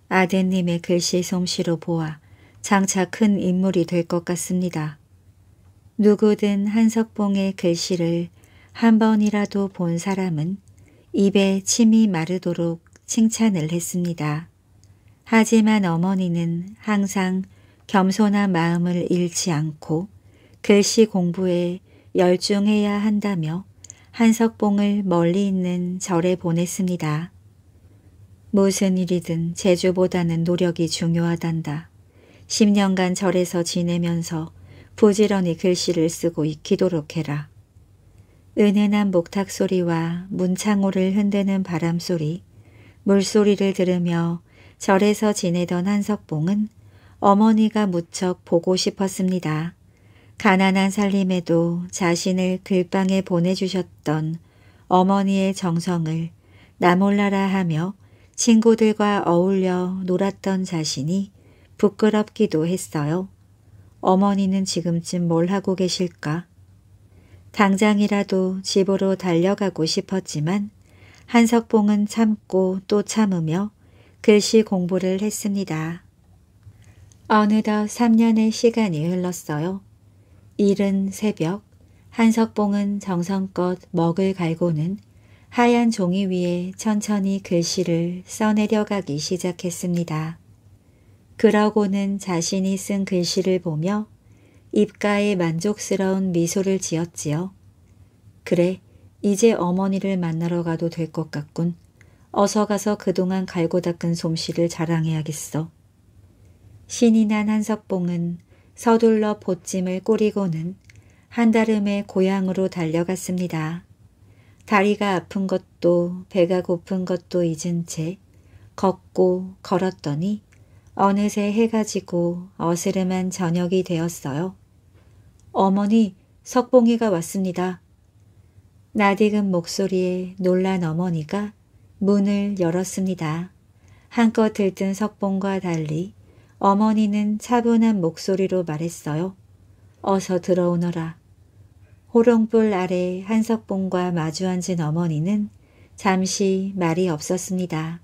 아드님의 글씨 솜씨로 보아 장차 큰 인물이 될 것 같습니다. 누구든 한석봉의 글씨를 한 번이라도 본 사람은 입에 침이 마르도록 칭찬을 했습니다. 하지만 어머니는 항상 겸손한 마음을 잃지 않고 글씨 공부에 열중해야 한다며 한석봉을 멀리 있는 절에 보냈습니다. 무슨 일이든 재주보다는 노력이 중요하단다. 10년간 절에서 지내면서 부지런히 글씨를 쓰고 익히도록 해라. 은은한 목탁 소리와 문창호를 흔드는 바람 소리, 물소리를 들으며 절에서 지내던 한석봉은 어머니가 무척 보고 싶었습니다. 가난한 살림에도 자신을 글방에 보내주셨던 어머니의 정성을 나몰라라 하며 친구들과 어울려 놀았던 자신이 부끄럽기도 했어요. 어머니는 지금쯤 뭘 하고 계실까? 당장이라도 집으로 달려가고 싶었지만 한석봉은 참고 또 참으며 글씨 공부를 했습니다. 어느덧 3년의 시간이 흘렀어요. 이른 새벽, 한석봉은 정성껏 먹을 갈고는 하얀 종이 위에 천천히 글씨를 써내려가기 시작했습니다. 그러고는 자신이 쓴 글씨를 보며 입가에 만족스러운 미소를 지었지요. 그래, 이제 어머니를 만나러 가도 될 것 같군. 어서 가서 그동안 갈고 닦은 솜씨를 자랑해야겠어. 신이 난 한석봉은 서둘러 보찜을 꾸리고는 한달음에 고향으로 달려갔습니다. 다리가 아픈 것도 배가 고픈 것도 잊은 채 걷고 걸었더니 어느새 해가 지고 어스름한 저녁이 되었어요. 어머니, 석봉이가 왔습니다. 나디은 목소리에 놀란 어머니가 문을 열었습니다. 한껏 들뜬 석봉과 달리 어머니는 차분한 목소리로 말했어요. 어서 들어오너라. 호롱불 아래 한석봉과 마주앉은 어머니는 잠시 말이 없었습니다.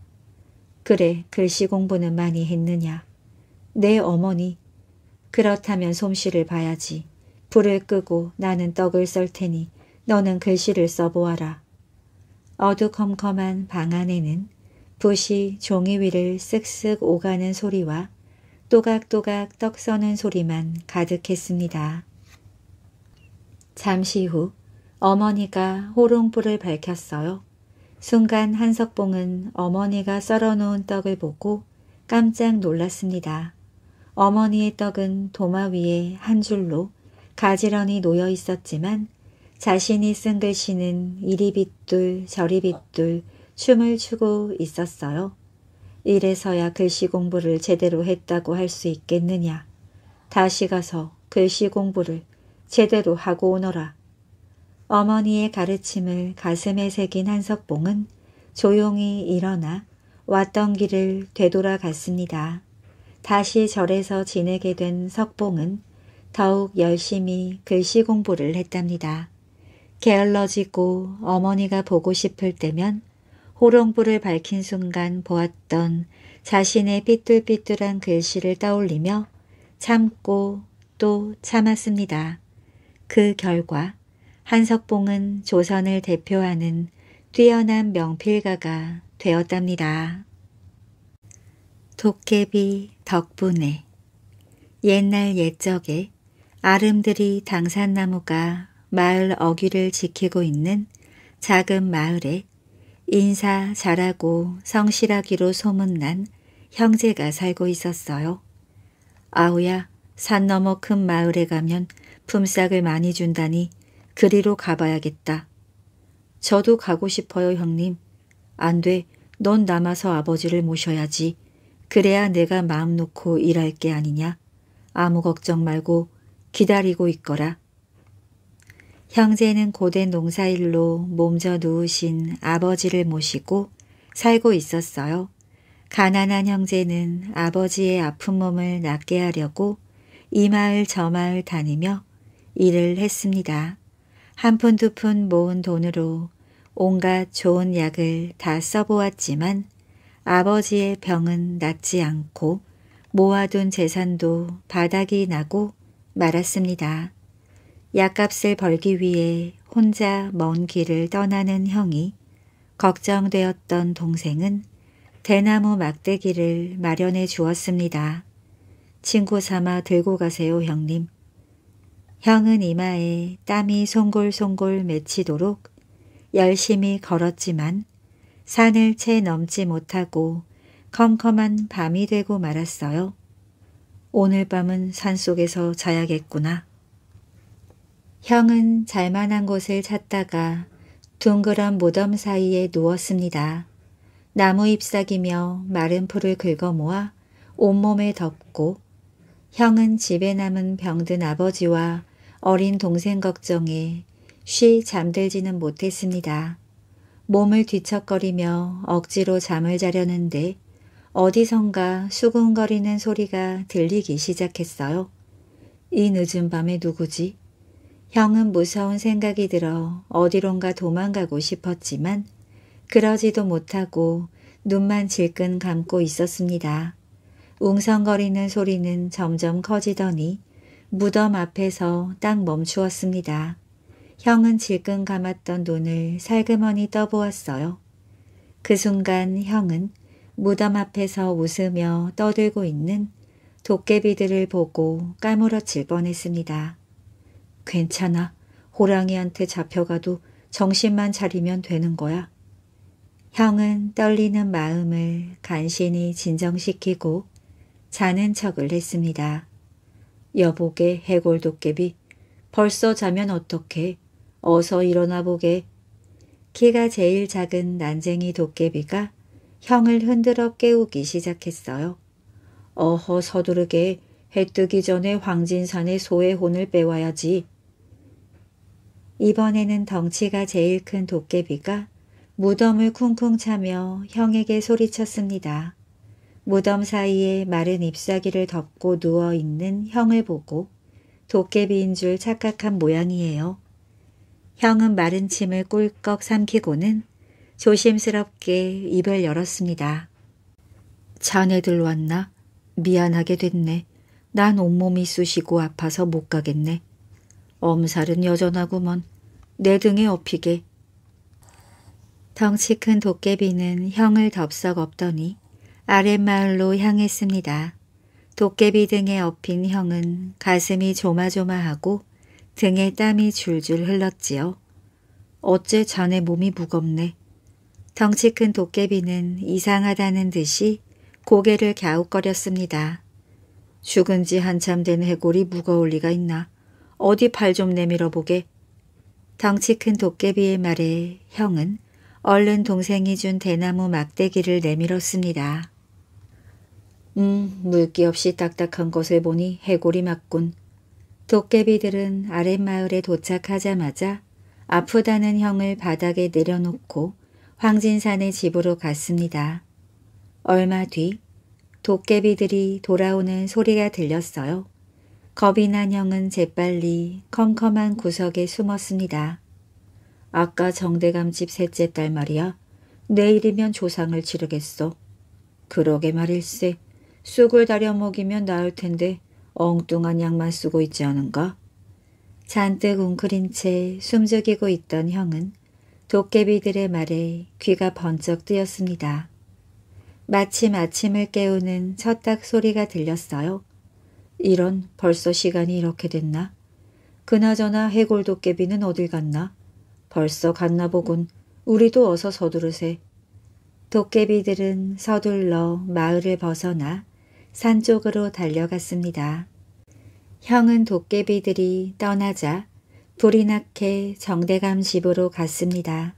그래, 글씨 공부는 많이 했느냐. 네 어머니. 그렇다면 솜씨를 봐야지. 불을 끄고 나는 떡을 썰 테니 너는 글씨를 써보아라. 어두컴컴한 방 안에는 붓이 종이 위를 쓱쓱 오가는 소리와 또각또각 떡 써는 소리만 가득했습니다. 잠시 후 어머니가 호롱불을 밝혔어요. 순간 한석봉은 어머니가 썰어놓은 떡을 보고 깜짝 놀랐습니다. 어머니의 떡은 도마 위에 한 줄로 가지런히 놓여 있었지만 자신이 쓴 글씨는 이리 빗둘 저리 빗둘 춤을 추고 있었어요. 이래서야 글씨 공부를 제대로 했다고 할 수 있겠느냐. 다시 가서 글씨 공부를 제대로 하고 오너라. 어머니의 가르침을 가슴에 새긴 한석봉은 조용히 일어나 왔던 길을 되돌아갔습니다. 다시 절에서 지내게 된 석봉은 더욱 열심히 글씨 공부를 했답니다. 게을러지고 어머니가 보고 싶을 때면 호롱불을 밝힌 순간 보았던 자신의 삐뚤삐뚤한 글씨를 떠올리며 참고 또 참았습니다. 그 결과 한석봉은 조선을 대표하는 뛰어난 명필가가 되었답니다. 도깨비 덕분에 옛날 옛적에 아름드리 당산나무가 마을 어귀를 지키고 있는 작은 마을에 인사 잘하고 성실하기로 소문난 형제가 살고 있었어요. 아우야 산 너머 큰 마을에 가면 품삯을 많이 준다니 그리로 가봐야겠다. 저도 가고 싶어요 형님. 안 돼. 넌 남아서 아버지를 모셔야지. 그래야 내가 마음 놓고 일할 게 아니냐. 아무 걱정 말고 기다리고 있거라. 형제는 고된 농사일로 몸져 누우신 아버지를 모시고 살고 있었어요. 가난한 형제는 아버지의 아픈 몸을 낫게 하려고 이 마을 저 마을 다니며 일을 했습니다. 한 푼 두 푼 모은 돈으로 온갖 좋은 약을 다 써보았지만 아버지의 병은 낫지 않고 모아둔 재산도 바닥이 나고 말았습니다. 약값을 벌기 위해 혼자 먼 길을 떠나는 형이 걱정되었던 동생은 대나무 막대기를 마련해 주었습니다. 친구 삼아 들고 가세요 형님. 형은 이마에 땀이 송골송골 맺히도록 열심히 걸었지만 산을 채 넘지 못하고 컴컴한 밤이 되고 말았어요. 오늘 밤은 산속에서 자야겠구나. 형은 잘만한 곳을 찾다가 둥그런 무덤 사이에 누웠습니다. 나무 잎사귀며 마른 풀을 긁어모아 온몸에 덮고 형은 집에 남은 병든 아버지와 어린 동생 걱정에 쉬 잠들지는 못했습니다. 몸을 뒤척거리며 억지로 잠을 자려는데 어디선가 수근거리는 소리가 들리기 시작했어요. 이 늦은 밤에 누구지? 형은 무서운 생각이 들어 어디론가 도망가고 싶었지만 그러지도 못하고 눈만 질끈 감고 있었습니다. 웅성거리는 소리는 점점 커지더니 무덤 앞에서 딱 멈추었습니다. 형은 질끈 감았던 눈을 살그머니 떠보았어요. 그 순간 형은 무덤 앞에서 웃으며 떠들고 있는 도깨비들을 보고 까무러질 뻔했습니다. 괜찮아. 호랑이한테 잡혀가도 정신만 차리면 되는 거야. 형은 떨리는 마음을 간신히 진정시키고 자는 척을 했습니다. 여보게 해골도깨비 벌써 자면 어떡해 어서 일어나 보게 키가 제일 작은 난쟁이 도깨비가 형을 흔들어 깨우기 시작했어요. 어허 서두르게 해 뜨기 전에 황진산의 소의 혼을 빼와야지. 이번에는 덩치가 제일 큰 도깨비가 무덤을 쿵쿵 차며 형에게 소리쳤습니다. 무덤 사이에 마른 잎사귀를 덮고 누워 있는 형을 보고 도깨비인 줄 착각한 모양이에요. 형은 마른 침을 꿀꺽 삼키고는 조심스럽게 입을 열었습니다. 자네들 왔나? 미안하게 됐네. 난 온몸이 쑤시고 아파서 못 가겠네. 엄살은 여전하구먼. 내 등에 업히게. 덩치 큰 도깨비는 형을 덥석 업더니 아랫마을로 향했습니다. 도깨비 등에 업힌 형은 가슴이 조마조마하고 등에 땀이 줄줄 흘렀지요. 어째 자네 몸이 무겁네. 덩치 큰 도깨비는 이상하다는 듯이 고개를 갸웃거렸습니다. 죽은 지 한참 된 해골이 무거울 리가 있나. 어디 팔 좀 내밀어 보게. 덩치 큰 도깨비의 말에 형은 얼른 동생이 준 대나무 막대기를 내밀었습니다. 음, 물기 없이 딱딱한 것을 보니 해골이 맞군. 도깨비들은 아랫마을에 도착하자마자 아프다는 형을 바닥에 내려놓고 황진산의 집으로 갔습니다. 얼마 뒤 도깨비들이 돌아오는 소리가 들렸어요. 겁이 난 형은 재빨리 컴컴한 구석에 숨었습니다. 아까 정대감 집 셋째 딸 말이야. 내일이면 조상을 치르겠소. 그러게 말일세. 쑥을 다려 먹이면 나을 텐데 엉뚱한 약만 쓰고 있지 않은가? 잔뜩 웅크린 채 숨죽이고 있던 형은 도깨비들의 말에 귀가 번쩍 뜨였습니다. 마침 아침을 깨우는 첫닭 소리가 들렸어요. 이런 벌써 시간이 이렇게 됐나? 그나저나 해골 도깨비는 어딜 갔나? 벌써 갔나 보군. 우리도 어서 서두르세. 도깨비들은 서둘러 마을을 벗어나 산 쪽으로 달려갔습니다. 형은 도깨비들이 떠나자 불이 나게 정대감집으로 갔습니다.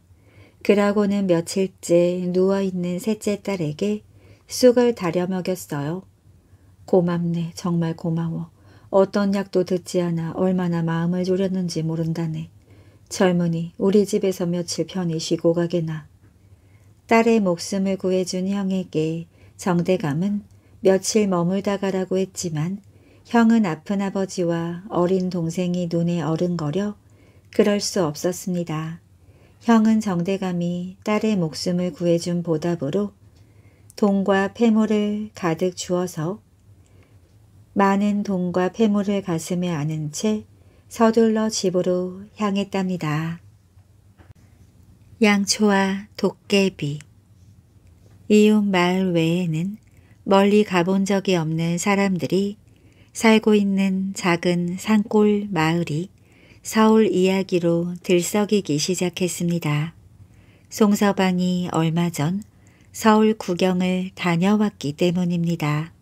그러고는 며칠째 누워있는 셋째 딸에게 쑥을 다려 먹였어요. 고맙네. 정말 고마워. 어떤 약도 듣지 않아 얼마나 마음을 졸였는지 모른다네. 젊은이 우리 집에서 며칠 편히 쉬고 가게나. 딸의 목숨을 구해준 형에게 정대감은 며칠 머물다가라고 했지만 형은 아픈 아버지와 어린 동생이 눈에 어른거려 그럴 수 없었습니다. 형은 정대감이 딸의 목숨을 구해준 보답으로 돈과 폐물을 가득 주어서 많은 돈과 폐물을 가슴에 안은 채 서둘러 집으로 향했답니다. 양초와 도깨비 이웃 마을 외에는 멀리 가본 적이 없는 사람들이 살고 있는 작은 산골 마을이 서울 이야기로 들썩이기 시작했습니다. 송서방이 얼마 전 서울 구경을 다녀왔기 때문입니다.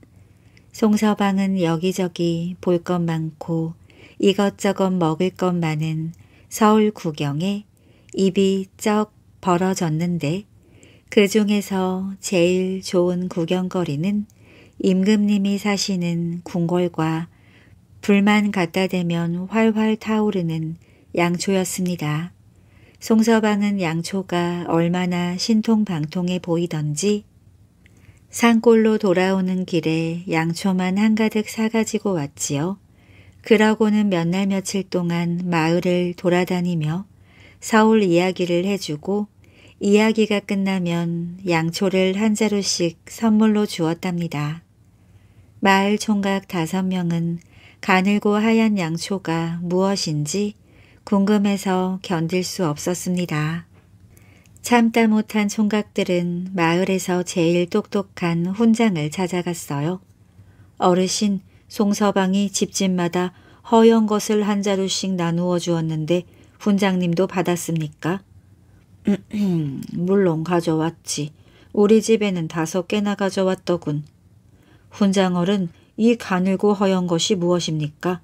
송서방은 여기저기 볼 것 많고 이것저것 먹을 것 많은 서울 구경에 입이 쩍 벌어졌는데 그 중에서 제일 좋은 구경거리는 임금님이 사시는 궁궐과 불만 갖다 대면 활활 타오르는 양초였습니다. 송서방은 양초가 얼마나 신통방통해 보이던지 산골로 돌아오는 길에 양초만 한가득 사가지고 왔지요. 그러고는 몇 날 며칠 동안 마을을 돌아다니며 서울 이야기를 해주고 이야기가 끝나면 양초를 한 자루씩 선물로 주었답니다. 마을 총각 다섯 명은 가늘고 하얀 양초가 무엇인지 궁금해서 견딜 수 없었습니다. 참다 못한 총각들은 마을에서 제일 똑똑한 훈장을 찾아갔어요. 어르신 송서방이 집집마다 허연 것을 한 자루씩 나누어 주었는데 훈장님도 받았습니까? 음, 물론 가져왔지. 우리 집에는 다섯 개나 가져왔더군. 훈장얼은 이 가늘고 허연 것이 무엇입니까?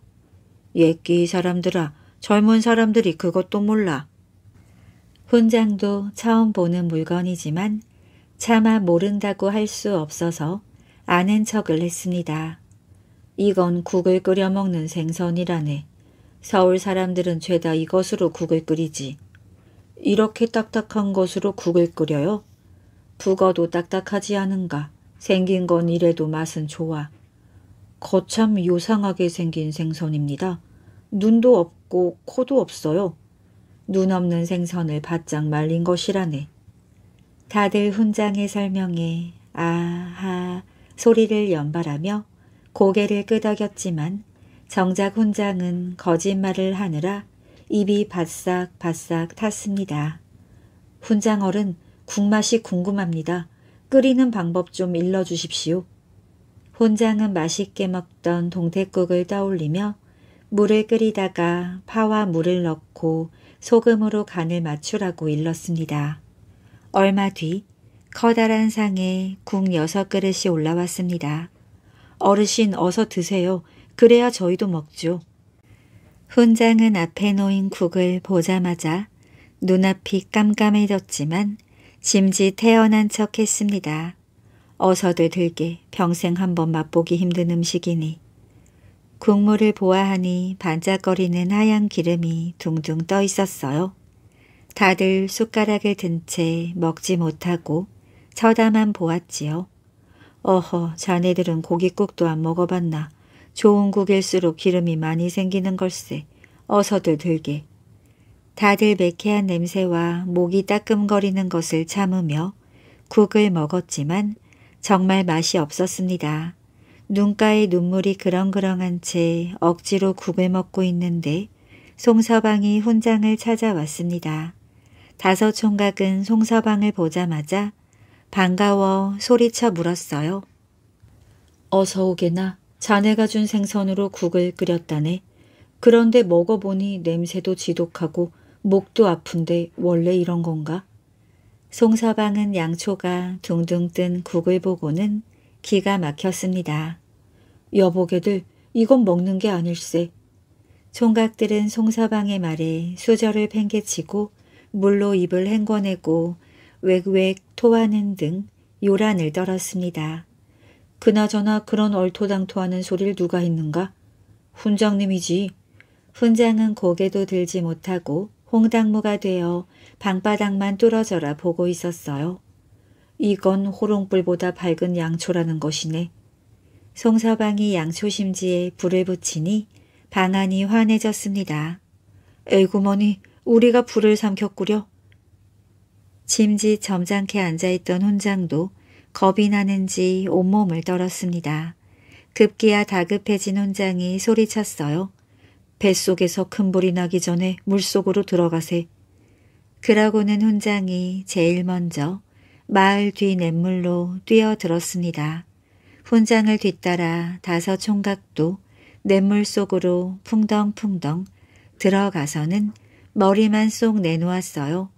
옛끼 사람들아 젊은 사람들이 그것도 몰라. 훈장도 처음 보는 물건이지만 차마 모른다고 할 수 없어서 아는 척을 했습니다. 이건 국을 끓여 먹는 생선이라네. 서울 사람들은 죄다 이것으로 국을 끓이지. 이렇게 딱딱한 것으로 국을 끓여요. 북어도 딱딱하지 않은가. 생긴 건 이래도 맛은 좋아. 거참 요상하게 생긴 생선입니다. 눈도 없고 코도 없어요. 눈 없는 생선을 바짝 말린 것이라네. 다들 훈장의 설명에 아하 소리를 연발하며 고개를 끄덕였지만 정작 훈장은 거짓말을 하느라 입이 바싹바싹 탔습니다. 훈장얼은 국맛이 궁금합니다. 끓이는 방법 좀 일러주십시오. 혼장은 맛있게 먹던 동태국을 떠올리며 물을 끓이다가 파와 물을 넣고 소금으로 간을 맞추라고 일렀습니다. 얼마 뒤 커다란 상에 국 여섯 그릇이 올라왔습니다. 어르신 어서 드세요. 그래야 저희도 먹죠. 훈장은 앞에 놓인 국을 보자마자 눈앞이 깜깜해졌지만 심지 태어난 척 했습니다. 어서들 들게 평생 한번 맛보기 힘든 음식이니. 국물을 보아하니 반짝거리는 하얀 기름이 둥둥 떠 있었어요. 다들 숟가락을 든 채 먹지 못하고 쳐다만 보았지요. 어허, 자네들은 고깃국도 안 먹어봤나. 좋은 국일수록 기름이 많이 생기는 걸세. 어서들 들게. 다들 매캐한 냄새와 목이 따끔거리는 것을 참으며 국을 먹었지만 정말 맛이 없었습니다. 눈가에 눈물이 그렁그렁한 채 억지로 국을 먹고 있는데 송서방이 훈장을 찾아왔습니다. 다섯 총각은 송서방을 보자마자 반가워 소리쳐 물었어요. 어서 오게나. 자네가 준 생선으로 국을 끓였다네. 그런데 먹어보니 냄새도 지독하고 목도 아픈데 원래 이런 건가? 송서방은 양초가 둥둥 뜬 국을 보고는 기가 막혔습니다. 여보게들 이건 먹는 게 아닐세. 총각들은 송서방의 말에 수저를 팽개치고 물로 입을 헹궈내고 웩웩 토하는 등 요란을 떨었습니다. 그나저나 그런 얼토당토하는 소리를 누가 했는가? 훈장님이지. 훈장은 고개도 들지 못하고 홍당무가 되어 방바닥만 뚫어져라 보고 있었어요. 이건 호롱불보다 밝은 양초라는 것이네. 송서방이 양초 심지에 불을 붙이니 방안이 환해졌습니다. 에구머니, 우리가 불을 삼켰구려. 짐지 점잖게 앉아있던 훈장도 겁이 나는지 온몸을 떨었습니다. 급기야 다급해진 혼장이 소리쳤어요. 뱃속에서 큰 불이 나기 전에 물속으로 들어가세. 그러고는 혼장이 제일 먼저 마을 뒤 냇물로 뛰어들었습니다. 혼장을 뒤따라 다섯 총각도 냇물 속으로 풍덩풍덩 들어가서는 머리만 쏙 내놓았어요.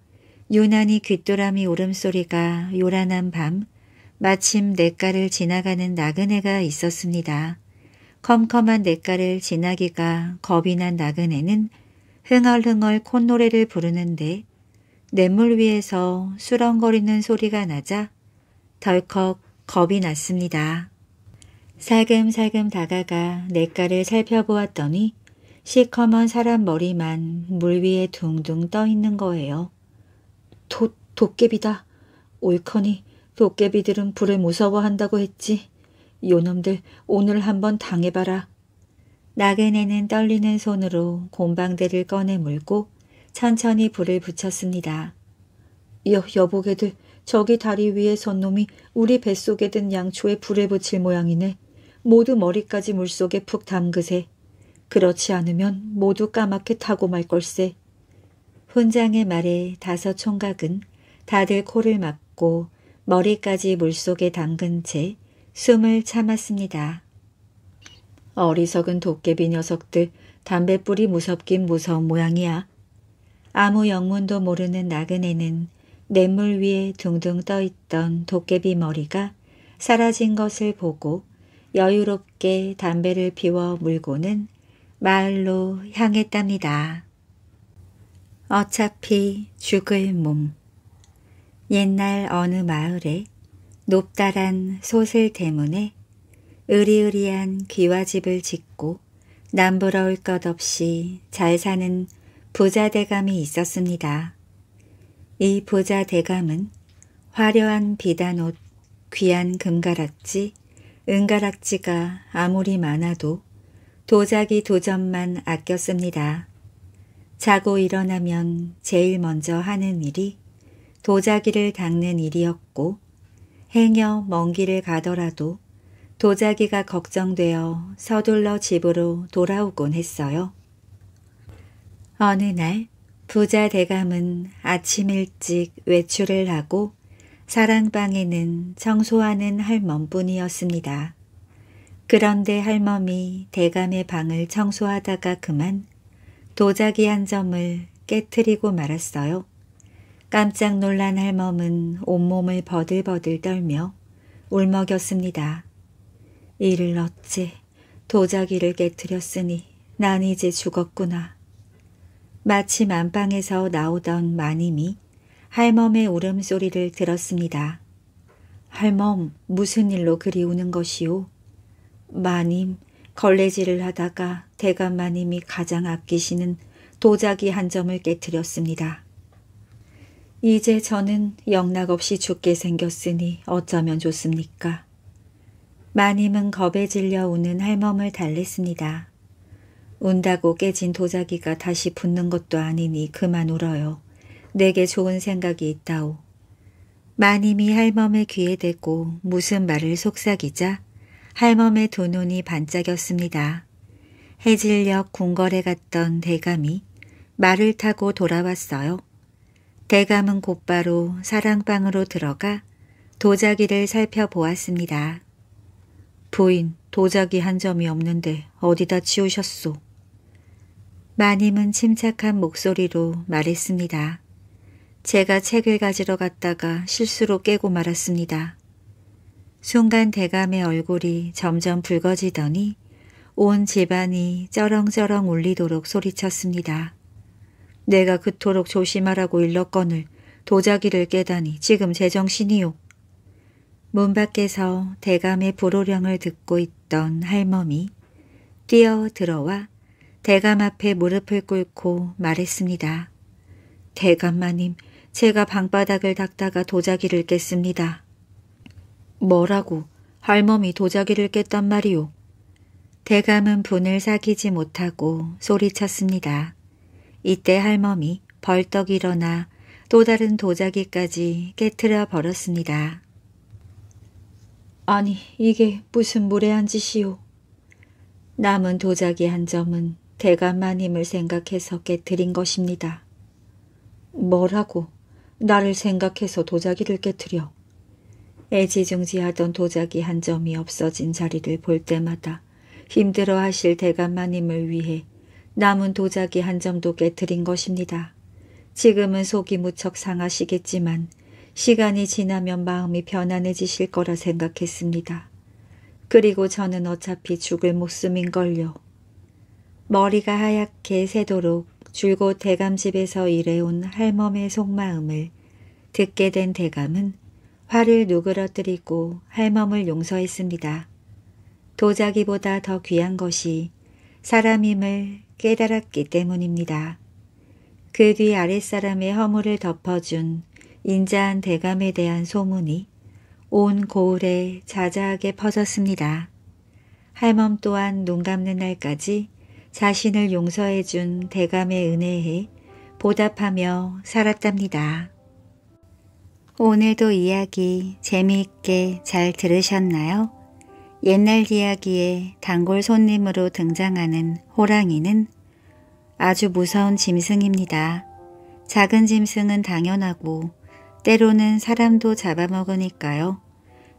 유난히 귀뚜라미 울음소리가 요란한 밤 마침 냇가를 지나가는 나그네가 있었습니다. 컴컴한 냇가를 지나기가 겁이 난 나그네는 흥얼흥얼 콧노래를 부르는데 냇물 위에서 수렁거리는 소리가 나자 덜컥 겁이 났습니다. 살금살금 다가가 냇가를 살펴보았더니 시커먼 사람 머리만 물 위에 둥둥 떠 있는 거예요. 도, 도깨비다. 옳커니 도깨비들은 불을 무서워한다고 했지. 요놈들 오늘 한번 당해봐라. 나그네는 떨리는 손으로 곰방대를 꺼내 물고 천천히 불을 붙였습니다. 여, 여보게들 저기 다리 위에 선 놈이 우리 뱃속에 든 양초에 불에 붙일 모양이네. 모두 머리까지 물속에 푹 담그세. 그렇지 않으면 모두 까맣게 타고 말 걸세. 훈장의 말에 다섯 총각은 다들 코를 막고 머리까지 물속에 담근 채 숨을 참았습니다. 어리석은 도깨비 녀석들 담뱃불이 무섭긴 무서운 모양이야. 아무 영문도 모르는 나그네는 냇물 위에 둥둥 떠있던 도깨비 머리가 사라진 것을 보고 여유롭게 담배를 피워 물고는 마을로 향했답니다. 어차피 죽을 몸 옛날 어느 마을에 높다란 소슬 대문에 으리으리한 귀와집을 짓고 남부러울 것 없이 잘 사는 부자 대감이 있었습니다. 이 부자 대감은 화려한 비단옷, 귀한 금가락지, 은가락지가 아무리 많아도 도자기 두 점만 아꼈습니다. 자고 일어나면 제일 먼저 하는 일이 도자기를 닦는 일이었고 행여 먼 길을 가더라도 도자기가 걱정되어 서둘러 집으로 돌아오곤 했어요. 어느 날 부자 대감은 아침 일찍 외출을 하고 사랑방에는 청소하는 할멈뿐이었습니다. 그런데 할멈이 대감의 방을 청소하다가 그만 도자기 한 점을 깨뜨리고 말았어요. 깜짝 놀란 할멈은 온몸을 버들버들 떨며 울먹였습니다. 이를 어찌 도자기를 깨뜨렸으니 난 이제 죽었구나. 마침 안방에서 나오던 마님이 할멈의 울음소리를 들었습니다. 할멈 무슨 일로 그리 우는 것이오? 마님 걸레질을 하다가 대감마님이 가장 아끼시는 도자기 한 점을 깨뜨렸습니다. 이제 저는 영락없이 죽게 생겼으니 어쩌면 좋습니까? 마님은 겁에 질려 우는 할멈을 달랬습니다. 운다고 깨진 도자기가 다시 붙는 것도 아니니 그만 울어요. 내게 좋은 생각이 있다오. 마님이 할멈의 귀에 대고 무슨 말을 속삭이자 할멈의 두 눈이 반짝였습니다. 해질녘 궁궐에 갔던 대감이 말을 타고 돌아왔어요. 대감은 곧바로 사랑방으로 들어가 도자기를 살펴보았습니다. 부인, 도자기 한 점이 없는데 어디다 치우셨소? 마님은 침착한 목소리로 말했습니다. 제가 책을 가지러 갔다가 실수로 깨고 말았습니다. 순간 대감의 얼굴이 점점 붉어지더니 온 집안이 쩌렁쩌렁 울리도록 소리쳤습니다. 내가 그토록 조심하라고 일렀거늘 도자기를 깨다니 지금 제정신이요. 문 밖에서 대감의 불호령을 듣고 있던 할멈이 뛰어 들어와 대감 앞에 무릎을 꿇고 말했습니다. 대감 마님, 제가 방바닥을 닦다가 도자기를 깼습니다. 뭐라고? 할멈이 도자기를 깼단 말이오. 대감은 분을 사귀지 못하고 소리쳤습니다. 이때 할멈이 벌떡 일어나 또 다른 도자기까지 깨트려 버렸습니다. 아니 이게 무슨 무례한 짓이오. 남은 도자기 한 점은 대감마님을 생각해서 깨뜨린 것입니다. 뭐라고? 나를 생각해서 도자기를 깨뜨려. 애지중지하던 도자기 한 점이 없어진 자리를 볼 때마다 힘들어하실 대감마님을 위해 남은 도자기 한 점도 깨뜨린 것입니다. 지금은 속이 무척 상하시겠지만 시간이 지나면 마음이 편안해지실 거라 생각했습니다. 그리고 저는 어차피 죽을 목숨인걸요. 머리가 하얗게 새도록 줄곧 대감집에서 일해온 할멈의 속마음을 듣게 된 대감은 화를 누그러뜨리고 할멈을 용서했습니다. 도자기보다 더 귀한 것이 사람임을 깨달았기 때문입니다. 그 뒤 아랫사람의 허물을 덮어준 인자한 대감에 대한 소문이 온 고을에 자자하게 퍼졌습니다. 할멈 또한 눈 감는 날까지 자신을 용서해 준 대감의 은혜에 보답하며 살았답니다. 오늘도 이야기 재미있게 잘 들으셨나요? 옛날 이야기에 단골 손님으로 등장하는 호랑이는 아주 무서운 짐승입니다. 작은 짐승은 당연하고 때로는 사람도 잡아먹으니까요.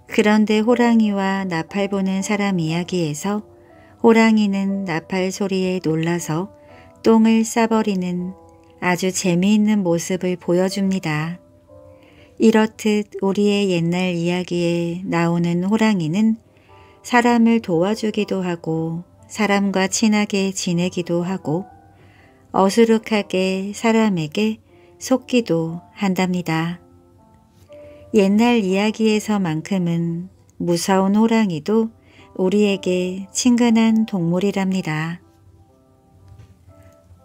그런데 호랑이와 나팔 보는 사람 이야기에서 호랑이는 나팔 소리에 놀라서 똥을 싸버리는 아주 재미있는 모습을 보여줍니다. 이렇듯 우리의 옛날 이야기에 나오는 호랑이는 사람을 도와주기도 하고 사람과 친하게 지내기도 하고 어수룩하게 사람에게 속기도 한답니다. 옛날 이야기에서만큼은 무서운 호랑이도 우리에게 친근한 동물이랍니다.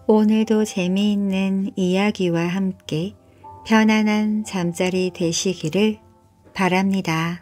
오늘도 재미있는 이야기와 함께 편안한 잠자리 되시기를 바랍니다.